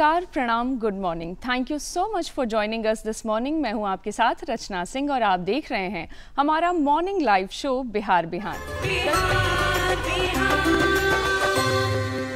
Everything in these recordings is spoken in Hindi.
नमस्कार प्रणाम good morning thank you so much for joining us this morning मैं हूं आपके साथ रचना सिंह और आप देख रहे हैं हमारा morning live show Bihar Bihar,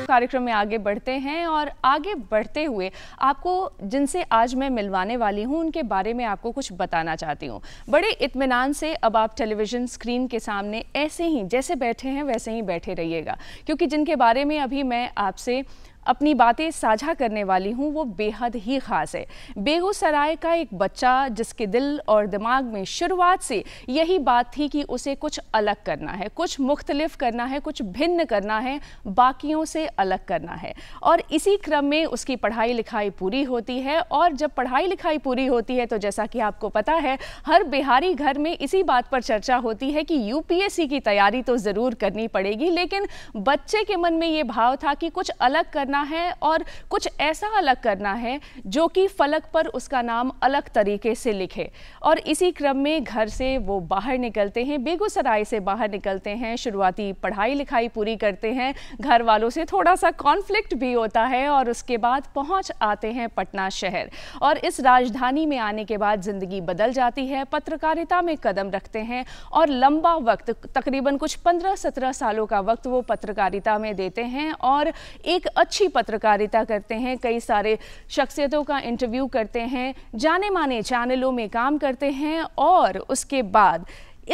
कार्यक्रम में आगे बढ़ते हैं और आगे बढ़ते हुए आपको जिनसे आज मैं मिलवाने वाली हूँ उनके बारे में आपको कुछ बताना चाहती हूँ बड़े इत्मीनान से अब आप टेलीविज़न स्क्रीन के सामने ऐसे ही जैसे बैठे हैं वैसे ही बैठे रहिएगा क्योंकि जिनके बारे में अभी मैं आपसे अपनी बातें साझा करने वाली हूँ वो बेहद ही ख़ास है बेगूसराय का एक बच्चा जिसके दिल और दिमाग में शुरुआत से यही बात थी कि उसे कुछ अलग करना है कुछ मुख्तलिफ करना है कुछ भिन्न करना है बाकियों से अलग करना है और इसी क्रम में उसकी पढ़ाई लिखाई पूरी होती है और जब पढ़ाई लिखाई पूरी होती है तो जैसा कि आपको पता है हर बिहारी घर में इसी बात पर चर्चा होती है कि यू की तैयारी तो ज़रूर करनी पड़ेगी लेकिन बच्चे के मन में ये भाव था कि कुछ अलग करना करना है और कुछ ऐसा अलग करना है जो कि फलक पर उसका नाम अलग तरीके से लिखे और इसी क्रम में घर से वो बाहर निकलते हैं बेगूसराय से बाहर निकलते हैं शुरुआती पढ़ाई लिखाई पूरी करते हैं घर वालों से थोड़ा सा कॉन्फ्लिक्ट भी होता है और उसके बाद पहुंच आते हैं पटना शहर और इस राजधानी में आने के बाद ज़िंदगी बदल जाती है पत्रकारिता में कदम रखते हैं और लंबा वक्त तकरीबन कुछ पंद्रह सत्रह सालों का वक्त वो पत्रकारिता में देते हैं और एक अच्छी अच्छी पत्रकारिता करते हैं कई सारे शख्सियतों का इंटरव्यू करते हैं जाने माने चैनलों में काम करते हैं और उसके बाद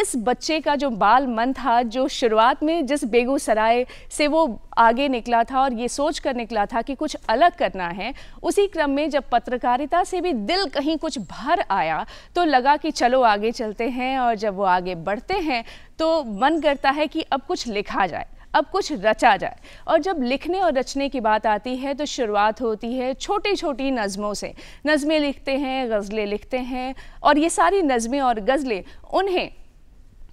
इस बच्चे का जो बाल मन था जो शुरुआत में जिस बेगूसराय से वो आगे निकला था और ये सोच कर निकला था कि कुछ अलग करना है उसी क्रम में जब पत्रकारिता से भी दिल कहीं कुछ भर आया तो लगा कि चलो आगे चलते हैं और जब वो आगे बढ़ते हैं तो मन करता है कि अब कुछ लिखा जाए अब कुछ रचा जाए और जब लिखने और रचने की बात आती है तो शुरुआत होती है छोटी छोटी नज़मों से नज़में लिखते हैं गज़लें लिखते हैं और ये सारी नज़में और गज़लें उन्हें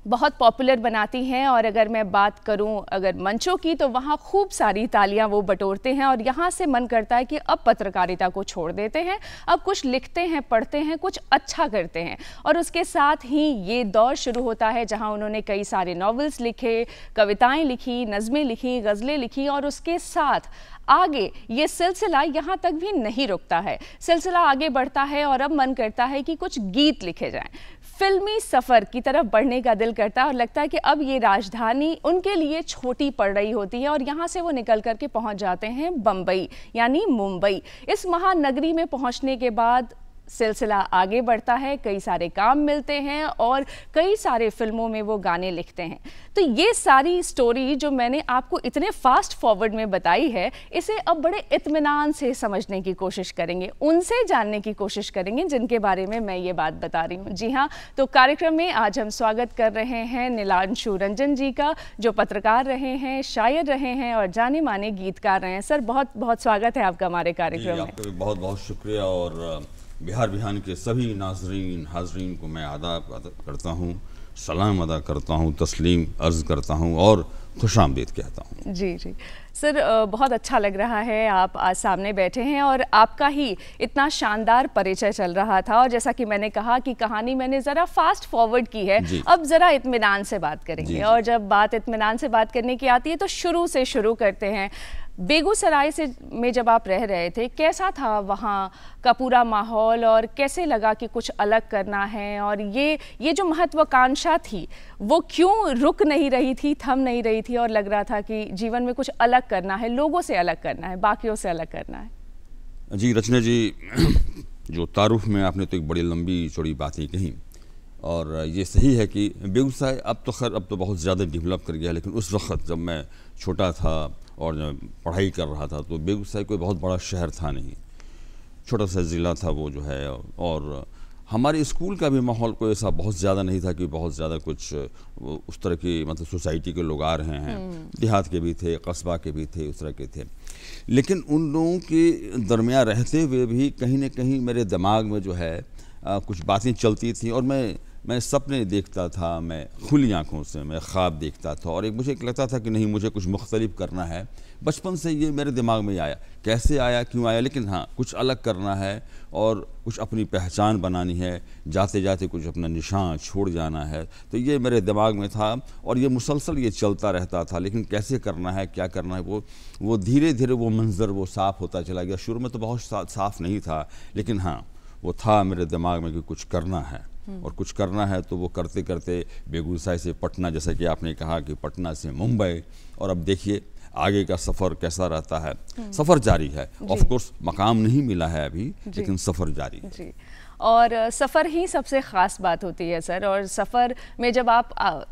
बहुत पॉपुलर बनाती हैं और अगर मैं बात करूं अगर मंचों की तो वहाँ खूब सारी तालियां वो बटोरते हैं और यहाँ से मन करता है कि अब पत्रकारिता को छोड़ देते हैं अब कुछ लिखते हैं पढ़ते हैं कुछ अच्छा करते हैं और उसके साथ ही ये दौर शुरू होता है जहाँ उन्होंने कई सारे नॉवेल्स लिखे कविताएँ लिखी नज़में लिखी गज़लें लिखी और उसके साथ आगे ये सिलसिला यहाँ तक भी नहीं रुकता है सिलसिला आगे बढ़ता है और अब मन करता है कि कुछ गीत लिखे जाएं फिल्मी सफ़र की तरफ बढ़ने का दिल करता है और लगता है कि अब ये राजधानी उनके लिए छोटी पड़ रही होती है और यहाँ से वो निकल करके पहुँच जाते हैं बम्बई यानी मुंबई इस महानगरी में पहुँचने के बाद सिलसिला आगे बढ़ता है कई सारे काम मिलते हैं और कई सारे फिल्मों में वो गाने लिखते हैं तो ये सारी स्टोरी जो मैंने आपको इतने फास्ट फॉरवर्ड में बताई है इसे अब बड़े इत्मीनान से समझने की कोशिश करेंगे उनसे जानने की कोशिश करेंगे जिनके बारे में मैं ये बात बता रही हूँ जी हाँ तो कार्यक्रम में आज हम स्वागत कर रहे हैं नीलांशु रंजन जी का जो पत्रकार रहे हैं शायर रहे हैं और जाने माने गीतकार रहे हैं सर बहुत बहुत स्वागत है आपका हमारे कार्यक्रम में बहुत बहुत शुक्रिया और बिहार बिहान के सभी नाजरीन हाजरीन को मैं आदाब अदा करता हूँ सलाम अदा करता हूँ तस्लीम अर्ज़ करता हूँ और खुश आमदीद कहता हूँ जी जी सर बहुत अच्छा लग रहा है आप आज सामने बैठे हैं और आपका ही इतना शानदार परिचय चल रहा था और जैसा कि मैंने कहा कि कहानी मैंने ज़रा फास्ट फॉरवर्ड की है अब ज़रा इतमान से बात करेंगे और जब बात इतमान से बात करने की आती है तो शुरू से शुरू करते हैं बेगूसराय से में जब आप रह रहे थे कैसा था वहाँ का पूरा माहौल और कैसे लगा कि कुछ अलग करना है और ये ये जो महत्वाकांक्षा थी वो क्यों रुक नहीं रही थी थम नहीं रही थी और लग रहा था कि जीवन में कुछ अलग करना है लोगों से अलग करना है बाकियों से अलग करना है जी रचना जी जो तारुफ में आपने तो एक बड़ी लंबी चौड़ी बातें कही और ये सही है कि बेगूसराय अब तो खैर अब तो बहुत ज़्यादा डेवलप कर गया लेकिन उस वक्त जब मैं छोटा था और पढ़ाई कर रहा था तो बेगूसराय कोई बहुत बड़ा शहर था नहीं छोटा सा ज़िला था वो जो है और हमारे स्कूल का भी माहौल कोई ऐसा बहुत ज़्यादा नहीं था कि बहुत ज़्यादा कुछ उस तरह की मतलब सोसाइटी के लोग आ रहे हैं हम्म। देहात के भी थे कस्बा के भी थे उस तरह के थे लेकिन उन लोगों के दरमिया रहते हुए भी कहीं ना कहीं मेरे दिमाग में जो है आ, कुछ बातें चलती थी और मैं मैं सपने देखता था मैं खुली आँखों से मैं ख्वाब देखता था और एक मुझे एक लगता था कि नहीं मुझे कुछ मुख्तलिफ करना है बचपन से ये मेरे दिमाग में आया कैसे आया क्यों आया लेकिन हाँ कुछ अलग करना है और कुछ अपनी पहचान बनानी है जाते जाते कुछ अपना निशान छोड़ जाना है तो ये मेरे दिमाग में था और ये मुसलसल ये चलता रहता था लेकिन कैसे करना है क्या करना है वो वो धीरे धीरे वो मंज़र वो साफ़ होता चला गया शुरू में तो बहुत साफ नहीं था लेकिन हाँ वो था मेरे दिमाग में कि कुछ करना है हम्म। और कुछ करना है तो वो करते करते बेगूसराय से पटना जैसा कि आपने कहा कि पटना से मुंबई और अब देखिए आगे का सफ़र कैसा रहता है हम्म। सफ़र जारी है ऑफ कोर्स मकाम नहीं मिला है अभी लेकिन सफ़र जारी है और सफ़र ही सबसे ख़ास बात होती है सर और सफ़र में जब आप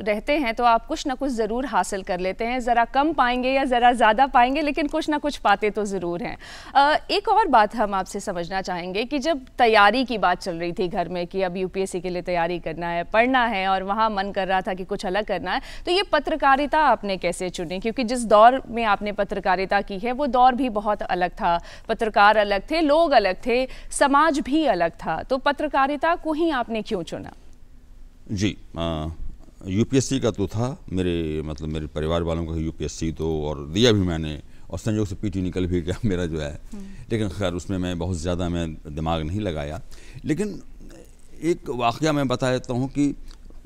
रहते हैं तो आप कुछ ना कुछ ज़रूर हासिल कर लेते हैं ज़रा कम पाएंगे या ज़रा ज़्यादा पाएंगे लेकिन कुछ ना कुछ पाते तो ज़रूर हैं एक और बात हम आपसे समझना चाहेंगे कि जब तैयारी की बात चल रही थी घर में कि अब यूपीएससी के लिए तैयारी करना है पढ़ना है और वहाँ मन कर रहा था कि कुछ अलग करना है तो ये पत्रकारिता आपने कैसे चुनी क्योंकि जिस दौर में आपने पत्रकारिता की है वो दौर भी बहुत अलग था पत्रकार अलग थे लोग अलग थे समाज भी अलग था तो तो पत्रकारिता को ही आपने क्यों चुना जी यूपीएससी का तो था मेरे मतलब मेरे परिवार वालों का यूपीएससी तो और दिया भी मैंने और संयोग से पीटी निकल भी गया मेरा जो है हम्म। लेकिन खैर उसमें मैं बहुत ज़्यादा मैं दिमाग नहीं लगाया लेकिन एक वाक़ मैं बता देता हूँ कि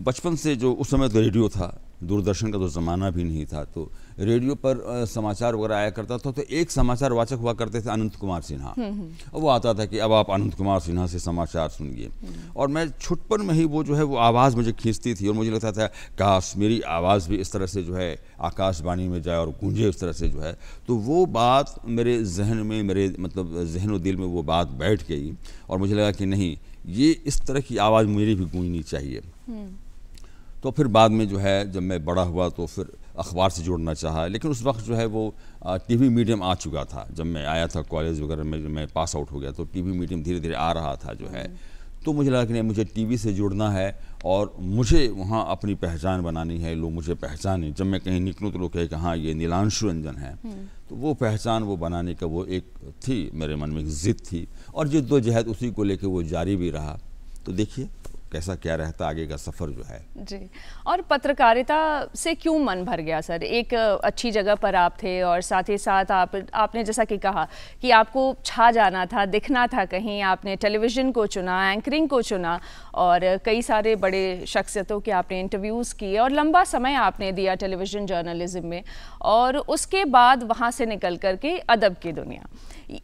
बचपन से जो उस समय तो रेडियो था दूरदर्शन का तो ज़माना भी नहीं था तो रेडियो पर समाचार वगैरह आया करता था तो एक समाचार वाचक हुआ करते थे अनंत कुमार सिन्हा हम्म, हम्म। वो आता था कि अब आप अनंत कुमार सिन्हा से समाचार सुनिए हम्म। और मैं छुटपन में ही वो जो है वो आवाज़ मुझे खींचती थी और मुझे लगता था काश मेरी आवाज़ भी इस तरह से जो है आकाशवाणी में जाए और गूंजे इस तरह से जो है तो वो बात मेरे जहन में मेरे मतलब जहन दिल में वो बात बैठ गई और मुझे लगा कि नहीं ये इस तरह की आवाज़ मेरी भी गूंजनी चाहिए तो फिर बाद में जो है जब मैं बड़ा हुआ तो फिर अखबार से जुड़ना चाहा लेकिन उस वक्त जो है वो टीवी मीडियम आ चुका था जब मैं आया था कॉलेज वगैरह में मैं पास आउट हो गया तो टीवी मीडियम धीरे धीरे आ रहा था जो है हम्म। तो मुझे लगा कि नहीं मुझे टीवी से जुड़ना है और मुझे वहाँ अपनी पहचान बनानी है लोग मुझे पहचाने जब मैं कहीं निकलूँ तो लोग कहे कि हाँ ये नीलांशु रंजन है हम्म। तो वो पहचान वो बनाने का वो एक थी मेरे मन में एक जिद थी और जिद्दोजहद उसी को लेकर वो जारी भी रहा तो देखिए कैसा क्या रहता आगे का सफ़र जो है जी और पत्रकारिता से क्यों मन भर गया सर एक अच्छी जगह पर आप थे और साथ ही साथ आप आपने जैसा कि कहा कि आपको छा जाना था दिखना था कहीं आपने टेलीविज़न को चुना एंकरिंग को चुना और कई सारे बड़े शख्सियतों के आपने इंटरव्यूज़ किए और लंबा समय आपने दिया टेलीविज़न जर्नलिज़म में और उसके बाद वहाँ से निकल करके अदब की दुनिया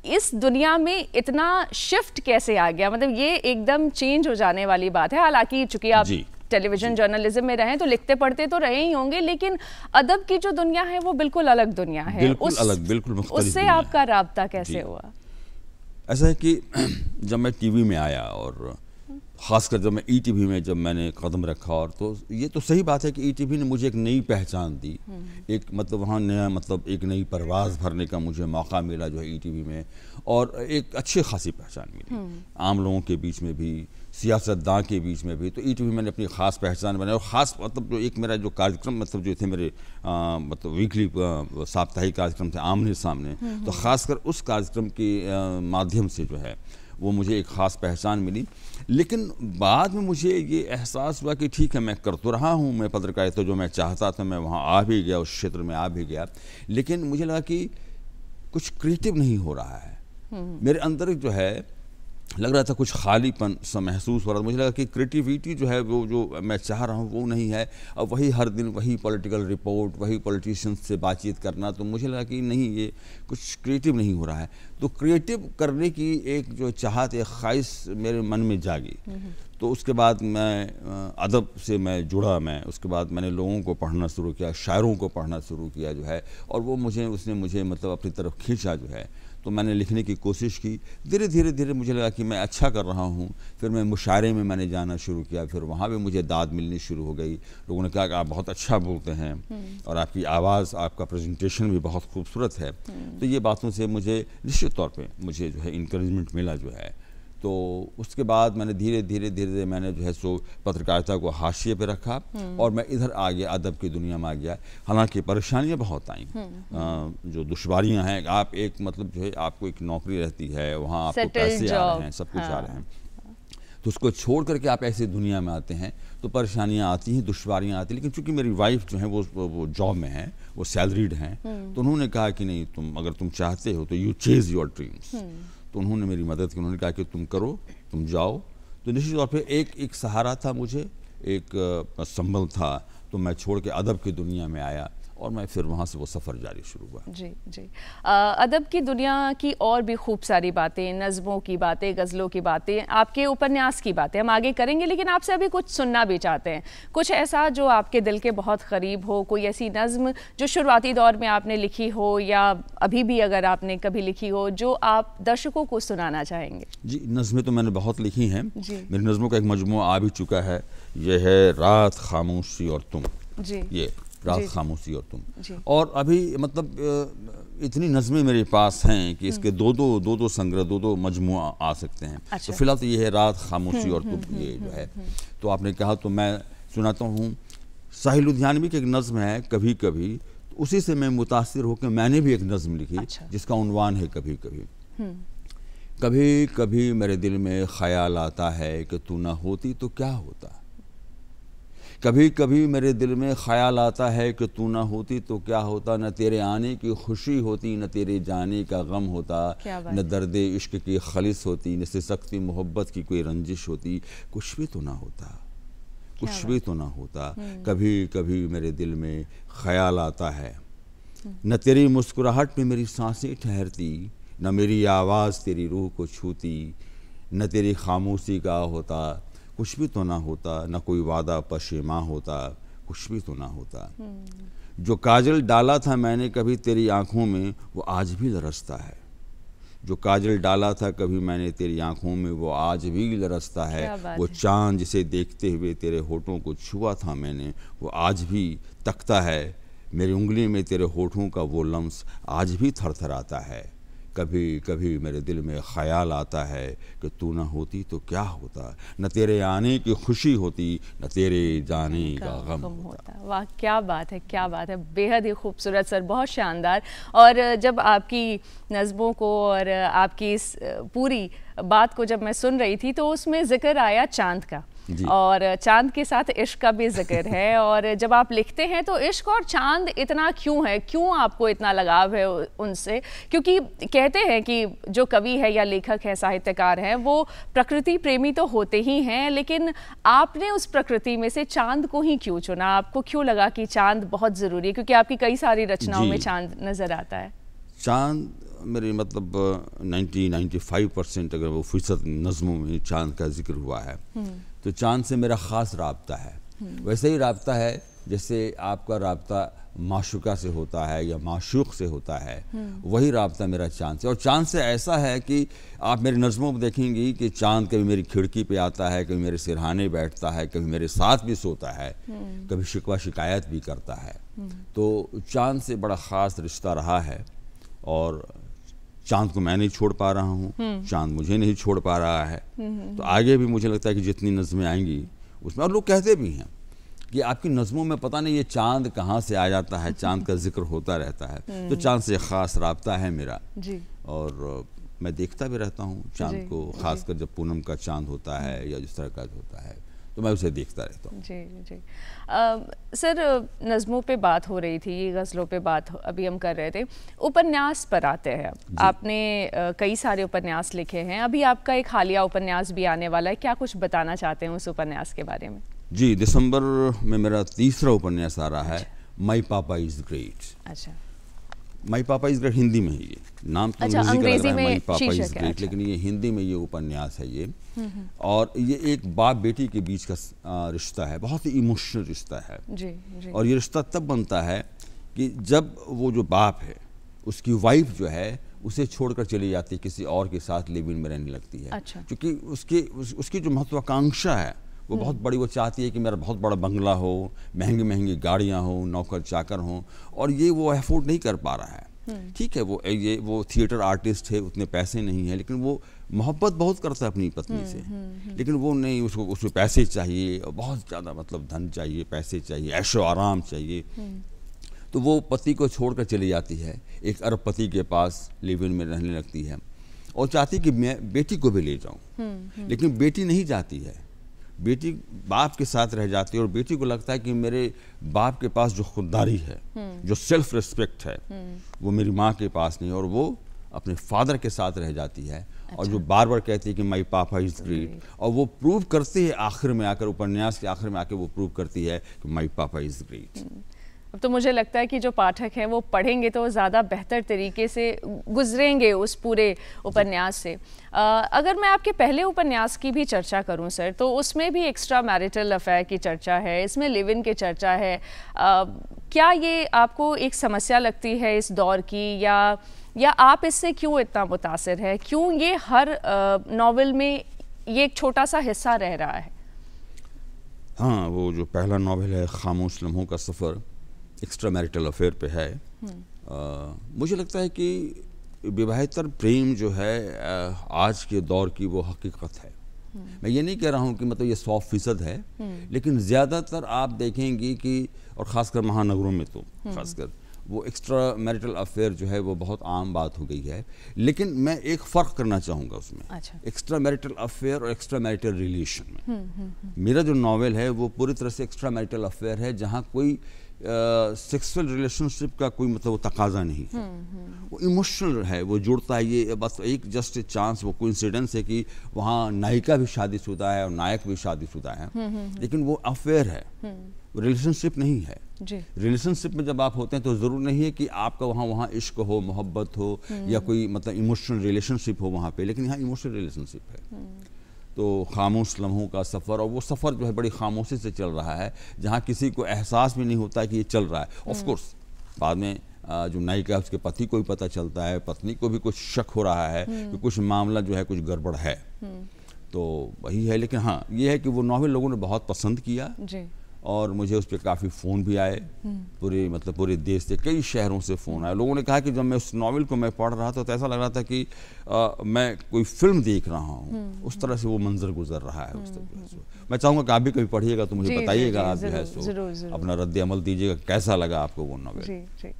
इस दुनिया में इतना शिफ्ट कैसे आ गया मतलब ये एकदम चेंज हो जाने वाली बात है हालांकि चूंकि आप टेलीविजन जर्नलिज्म में रहें तो लिखते पढ़ते तो रहे ही होंगे लेकिन अदब की जो दुनिया है वो बिल्कुल अलग दुनिया है बिल्कुल उस, अलग बिल्कुल उससे आपका रबता कैसे हुआ ऐसा है कि जब मैं टीवी में आया और ख़ासकर जब मैं ई e टी में जब मैंने कदम रखा और तो ये तो सही बात है कि ई e टी ने मुझे एक नई पहचान दी हम्म। एक मतलब वहाँ नया मतलब एक नई परवाज़ भरने का मुझे मौका मिला जो है ई e टी में और एक अच्छी खासी पहचान मिली हम्म। आम लोगों के बीच में भी सियासतदान के बीच में भी तो ई टी मैंने अपनी ख़ास पहचान बनाई और ख़ास मतलब जो एक मेरा जो कार्यक्रम मतलब जो थे मेरे आ, मतलब वीकली साप्ताहिक कार्यक्रम थे आमने सामने हम्म, तो ख़ासकर उस कार्यक्रम के माध्यम से जो है वो मुझे एक ख़ास पहचान मिली लेकिन बाद में मुझे ये एहसास हुआ कि ठीक है मैं कर तो रहा हूँ मैं पत्रकारिता तो जो मैं चाहता था मैं वहाँ आ भी गया उस क्षेत्र में आ भी गया लेकिन मुझे लगा कि कुछ क्रिएटिव नहीं हो रहा है हम्म। मेरे अंदर जो है लग रहा था कुछ खालीपन सा महसूस हो रहा था मुझे लगा कि क्रिएटिविटी जो है वो जो मैं चाह रहा हूँ वो नहीं है और वही हर दिन वही पॉलिटिकल रिपोर्ट वही पॉलिटिशियंस से बातचीत करना तो मुझे लगा कि नहीं ये कुछ क्रिएटिव नहीं हो रहा है तो क्रिएटिव करने की एक जो चाहत एक ख्वाहिश मेरे मन में जागी हम्म। तो उसके बाद मैं अदब से मैं जुड़ा मैं उसके बाद मैंने लोगों को पढ़ना शुरू किया शायरों को पढ़ना शुरू किया जो है और वो मुझे उसने मुझे मतलब अपनी तरफ खींचा जो है तो मैंने लिखने की कोशिश की धीरे धीरे धीरे मुझे लगा कि मैं अच्छा कर रहा हूँ फिर मैं मुशायरे में मैंने जाना शुरू किया फिर वहाँ भी मुझे दाद मिलनी शुरू हो गई लोगों ने कहा कि आप बहुत अच्छा बोलते हैं हम्म। और आपकी आवाज़ आपका प्रेजेंटेशन भी बहुत खूबसूरत है हम्म। तो ये बातों से मुझे निश्चित तौर पर मुझे जो है इंक्रेजमेंट मिला जो है तो उसके बाद मैंने धीरे धीरे धीरे धीरे मैंने जो है सो पत्रकारिता को हाशिए पे रखा हम्म। और मैं इधर आ गया अदब की दुनिया में आ गया हालांकि परेशानियां बहुत आई हम्म। जो दुशारियाँ हैं आप एक मतलब जो है आपको एक नौकरी रहती है वहाँ आपको पैसे आ रहे हैं सब कुछ हाँ। आ रहे हैं तो उसको छोड़ करके आप ऐसी दुनिया में आते हैं तो परेशानियाँ आती हैं दुशवारियाँ आती हैं लेकिन चूंकि मेरी वाइफ जो है वो वो जॉब में है वो सैलरीड हैं हम्म। तो उन्होंने कहा कि नहीं तुम अगर तुम चाहते हो तो यू चेज योर ड्रीम्स तो उन्होंने मेरी मदद की उन्होंने कहा कि तुम करो तुम जाओ तो निश्चित तौर पर एक एक सहारा था मुझे एक संबल था तो मैं छोड़ के अदब की दुनिया में आया और मैं फिर वहाँ से वो सफ़र जारी शुरू हुआ जी जी अदब की दुनिया की और भी खूब सारी बातें नज़मों की बातें गज़लों की बातें आपके उपन्यास की बातें हम आगे करेंगे लेकिन आपसे अभी कुछ सुनना भी चाहते हैं कुछ ऐसा जो आपके दिल के बहुत करीब हो कोई ऐसी नज़म जो शुरुआती दौर में आपने लिखी हो या अभी भी अगर आपने कभी लिखी हो जो आप दर्शकों को सुनाना चाहेंगे जी नज़में तो मैंने बहुत लिखी हैं मेरी नज़मों का एक मजमू आ भी चुका है यह है रात खामोशी और तुम जी ये रात खामोशी और तुम और अभी मतलब इतनी नज़में मेरे पास हैं कि इसके हम्म। दो दो दो दो संग्रह दो दो मजमु आ सकते हैं अच्छा। तो फिलहाल तो ये है रात खामोशी और तुम हम्म, हम्म, ये जो है तो आपने कहा तो मैं सुनाता हूँ साहिल लुधियानवी की एक नज़म है कभी कभी तो उसी से मैं मुतासर होकर मैंने भी एक नज़म लिखी अच्छा। जिसका उनवान है कभी कभी कभी कभी मेरे दिल में ख्याल आता है कि तू ना होती तो क्या होता कभी कभी मेरे दिल में ख्याल आता है कि तू ना होती तो क्या होता न तेरे आने की खुशी होती न तेरे जाने का गम होता न दर्द इश्क की खलिस होती न सिसकती मोहब्बत की कोई रंजिश होती कुछ भी तो ना होता कुछ भी तो ना होता हम्म। कभी कभी मेरे दिल में ख्याल आता है हम्म। न तेरी मुस्कुराहट में मेरी सांसें ठहरती न मेरी आवाज़ तेरी रूह को छूती न तेरी खामोशी का होता कुछ भी तो ना होता ना कोई वादा पशेमा होता कुछ भी तो ना होता जो काजल डाला था मैंने कभी तेरी आंखों में वो आज भी लरसता है जो काजल डाला था कभी मैंने तेरी आंखों में वो आज भी लरसता है वो चांद जिसे देखते हुए तेरे होठों को छुआ था मैंने वो आज भी तकता है मेरी उंगली में तेरे होठों का वो लम्स आज भी थरथराता है कभी कभी मेरे दिल में ख्याल आता है कि तू ना होती तो क्या होता न तेरे आने की खुशी होती न तेरे जाने का, गम, होता, होता। वाह क्या बात है क्या बात है बेहद ही खूबसूरत सर बहुत शानदार और जब आपकी नज़मों को और आपकी इस पूरी बात को जब मैं सुन रही थी तो उसमें ज़िक्र आया चांद का और चांद के साथ इश्क का भी जिक्र है और जब आप लिखते हैं तो इश्क और चांद इतना क्यों है क्यों आपको इतना लगाव है उनसे क्योंकि कहते हैं कि जो कवि है या लेखक है साहित्यकार हैं वो प्रकृति प्रेमी तो होते ही हैं लेकिन आपने उस प्रकृति में से चांद को ही क्यों चुना आपको क्यों लगा कि चांद बहुत ज़रूरी है क्योंकि आपकी कई सारी रचनाओं में चांद नज़र आता है चांद मेरे मतलब 90 95 परसेंट अगर वो फीसद नज़मों में चांद का जिक्र हुआ है हम्म। तो चांद से मेरा ख़ास रबता है वैसे ही रबता है जैसे आपका रबता माशुका से होता है या माशूक से होता है वही रबता मेरा चांद से और चांद से ऐसा है कि आप मेरी नज़मों में देखेंगी कि चांद कभी मेरी खिड़की पे आता है कभी मेरे सिरहाने बैठता है कभी मेरे साथ भी सोता है कभी शिकवा शिकायत भी करता है तो चांद से बड़ा ख़ास रिश्ता रहा है और चांद को मैं नहीं छोड़ पा रहा हूँ चांद मुझे नहीं छोड़ पा रहा है तो आगे भी मुझे लगता है कि जितनी नज़में आएंगी उसमें और लोग कहते भी हैं कि आपकी नज़मों में पता नहीं ये चांद कहाँ से आ जाता है चांद का जिक्र होता रहता है हम्म। तो चांद से ख़ास रबता है मेरा जी और मैं देखता भी रहता हूँ चांद को खासकर जब पूनम का चांद होता है या जिस तरह का होता है तो मैं उसे देखता रहता हूँ जी जी आ, सर नज़मों पे बात हो रही थी गज़लों पे बात अभी हम कर रहे थे उपन्यास पर आते हैं आपने आ, कई सारे उपन्यास लिखे हैं अभी आपका एक हालिया उपन्यास भी आने वाला है क्या कुछ बताना चाहते हैं उस उपन्यास के बारे में जी दिसंबर में मेरा तीसरा उपन्यास आ रहा है माई पापा इज़ ग्रेट अच्छा माई पापा इज ग्रेट हिंदी में है ये नाम तो अच्छा, में माय पापा इज ग्रेट अच्छा। लेकिन ये हिंदी में ये उपन्यास है ये हम्म, हम्म। और ये एक बाप बेटी के बीच का रिश्ता है बहुत ही इमोशनल रिश्ता है जी, जी। और ये रिश्ता तब बनता है कि जब वो जो बाप है उसकी वाइफ जो है उसे छोड़कर चली जाती है किसी और के साथ लिविन इन में रहने लगती है अच्छा। क्योंकि उसके उस, उसकी जो महत्वाकांक्षा है वो बहुत बड़ी वो चाहती है कि मेरा बहुत बड़ा बंगला हो महंगी महंगी गाड़ियाँ हों नौकर चाकर हों और ये वो एफोर्ड नहीं कर पा रहा है हम्म। ठीक है वो ये वो थिएटर आर्टिस्ट है उतने पैसे नहीं है लेकिन वो मोहब्बत बहुत करता है अपनी पत्नी हम्म, से हम्म, लेकिन वो नहीं उसको उसको पैसे चाहिए और बहुत ज़्यादा मतलब धन चाहिए पैसे चाहिए ऐशो आराम चाहिए तो वो पति को छोड़कर चली जाती है एक अरब पति के पास लिव इन में रहने लगती है और चाहती कि मैं बेटी को भी ले जाऊँ लेकिन बेटी नहीं जाती है बेटी बाप के साथ रह जाती है और बेटी को लगता है कि मेरे बाप के पास जो खुददारी है हम्म। जो सेल्फ रिस्पेक्ट है हम्म। वो मेरी माँ के पास नहीं और वो अपने फादर के साथ रह जाती है अच्छा। और जो अच्छा। बार बार कहती है कि माई पापा इज ग्रेट और वो प्रूव करती है आखिर में आकर उपन्यास के आखिर में आकर वो प्रूव करती है कि माई पापा इज ग्रेट अब तो मुझे लगता है कि जो पाठक हैं वो पढ़ेंगे तो ज़्यादा बेहतर तरीके से गुजरेंगे उस पूरे उपन्यास से आ, अगर मैं आपके पहले उपन्यास की भी चर्चा करूं सर तो उसमें भी एक्स्ट्रा मैरिटल अफेयर की चर्चा है इसमें लिव इन की चर्चा है आ, क्या ये आपको एक समस्या लगती है इस दौर की या या आप इससे क्यों इतना मुतासर है क्यों ये हर नावल में ये एक छोटा सा हिस्सा रह रहा है हाँ वो जो पहला नावल है खामोश लम्हों का सफ़र एक्स्ट्रा मैरिटल अफेयर पे है हम्म। आ, मुझे लगता है कि विवाहितर प्रेम जो है आज के दौर की वो हकीकत है हम्म। मैं ये नहीं कह रहा हूँ कि मतलब ये सौ फीसद है हम्म। लेकिन ज़्यादातर आप देखेंगे कि और ख़ासकर महानगरों में तो खासकर वो एक्स्ट्रा मैरिटल अफेयर जो है वो बहुत आम बात हो गई है लेकिन मैं एक फ़र्क करना चाहूँगा उसमें अच्छा। एक्स्ट्रा मैरिटल अफेयर और एक्स्ट्रा मैरिटल रिलेशन में हुँ, हुँ, हुँ. मेरा जो नावल है वो पूरी तरह से एक्स्ट्रा मैरिटल अफेयर है जहाँ कोई सेक्सुअल रिलेशनशिप का कोई मतलब वो तकाजा नहीं है हम्म, हम्म। वो इमोशनल है वो जुड़ता है ये बस एक जस्ट चांस वो कोइंसिडेंस है कि वहाँ नायिका भी शादीशुदा है और नायक भी शादीशुदा है हम्म, लेकिन वो अफेयर है रिलेशनशिप नहीं है रिलेशनशिप में जब आप होते हैं तो ज़रूर नहीं है कि आपका वहाँ वहाँ इश्क हो मोहब्बत हो या कोई मतलब इमोशनल रिलेशनशिप हो वहाँ पे लेकिन यहाँ इमोशनल रिलेशनशिप है तो खामोश लम्हों का सफ़र और वो सफ़र जो है बड़ी खामोशी से चल रहा है जहाँ किसी को एहसास भी नहीं होता कि ये चल रहा है ऑफकोर्स हम्म। बाद में जो नायिका उसके पति को भी पता चलता है पत्नी को भी कुछ शक हो रहा है कि हम्म। कुछ मामला जो है कुछ गड़बड़ है हम्म। तो वही है लेकिन हाँ ये है कि वो नावल लोगों ने बहुत पसंद किया और मुझे उस पर काफ़ी फ़ोन भी आए हम्म। पूरे मतलब पूरे देश से कई शहरों से फ़ोन आए लोगों ने कहा कि जब मैं उस नावल को मैं पढ़ रहा था तो ऐसा लग रहा था कि आ, मैं कोई फिल्म देख रहा हूँ हम्म। उस तरह से वो मंजर गुजर रहा है उस तरह हम्म। से मैं चाहूँगा कि आप भी कभी पढ़िएगा तो मुझे बताइएगा आप जो है सो अपना रद्द अमल दीजिएगा कैसा लगा आपको वो नावल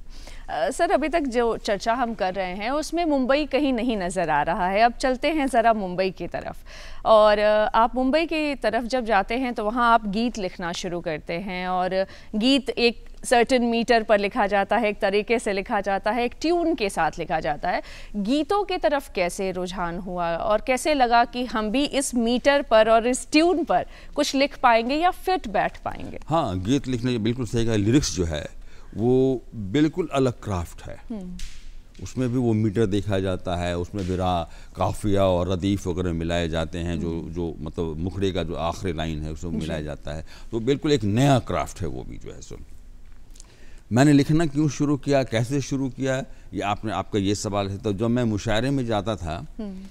सर अभी तक जो चर्चा हम कर रहे हैं उसमें मुंबई कहीं नहीं नज़र आ रहा है अब चलते हैं ज़रा मुंबई की तरफ और आप मुंबई की तरफ जब जाते हैं तो वहाँ आप गीत लिखना शुरू करते हैं और गीत एक सर्टन मीटर पर लिखा जाता है एक तरीके से लिखा जाता है एक ट्यून के साथ लिखा जाता है गीतों की तरफ कैसे रुझान हुआ और कैसे लगा कि हम भी इस मीटर पर और इस ट्यून पर कुछ लिख पाएंगे या फिट बैठ पाएंगे हाँ गीत लिखने बिल्कुल सही कहा लिरिक्स जो है वो बिल्कुल अलग क्राफ्ट है हम्म। उसमें भी वो मीटर देखा जाता है उसमें भी रा काफिया और रदीफ़ वगैरह मिलाए जाते हैं जो हम्म। जो मतलब मुखड़े का जो आखिरी लाइन है उसमें मिलाया जाता है तो बिल्कुल एक नया क्राफ्ट है वो भी जो है सो मैंने लिखना क्यों शुरू किया कैसे शुरू किया ये आपने आपका ये सवाल है तो जब मैं मुशायरे में जाता था हम्म।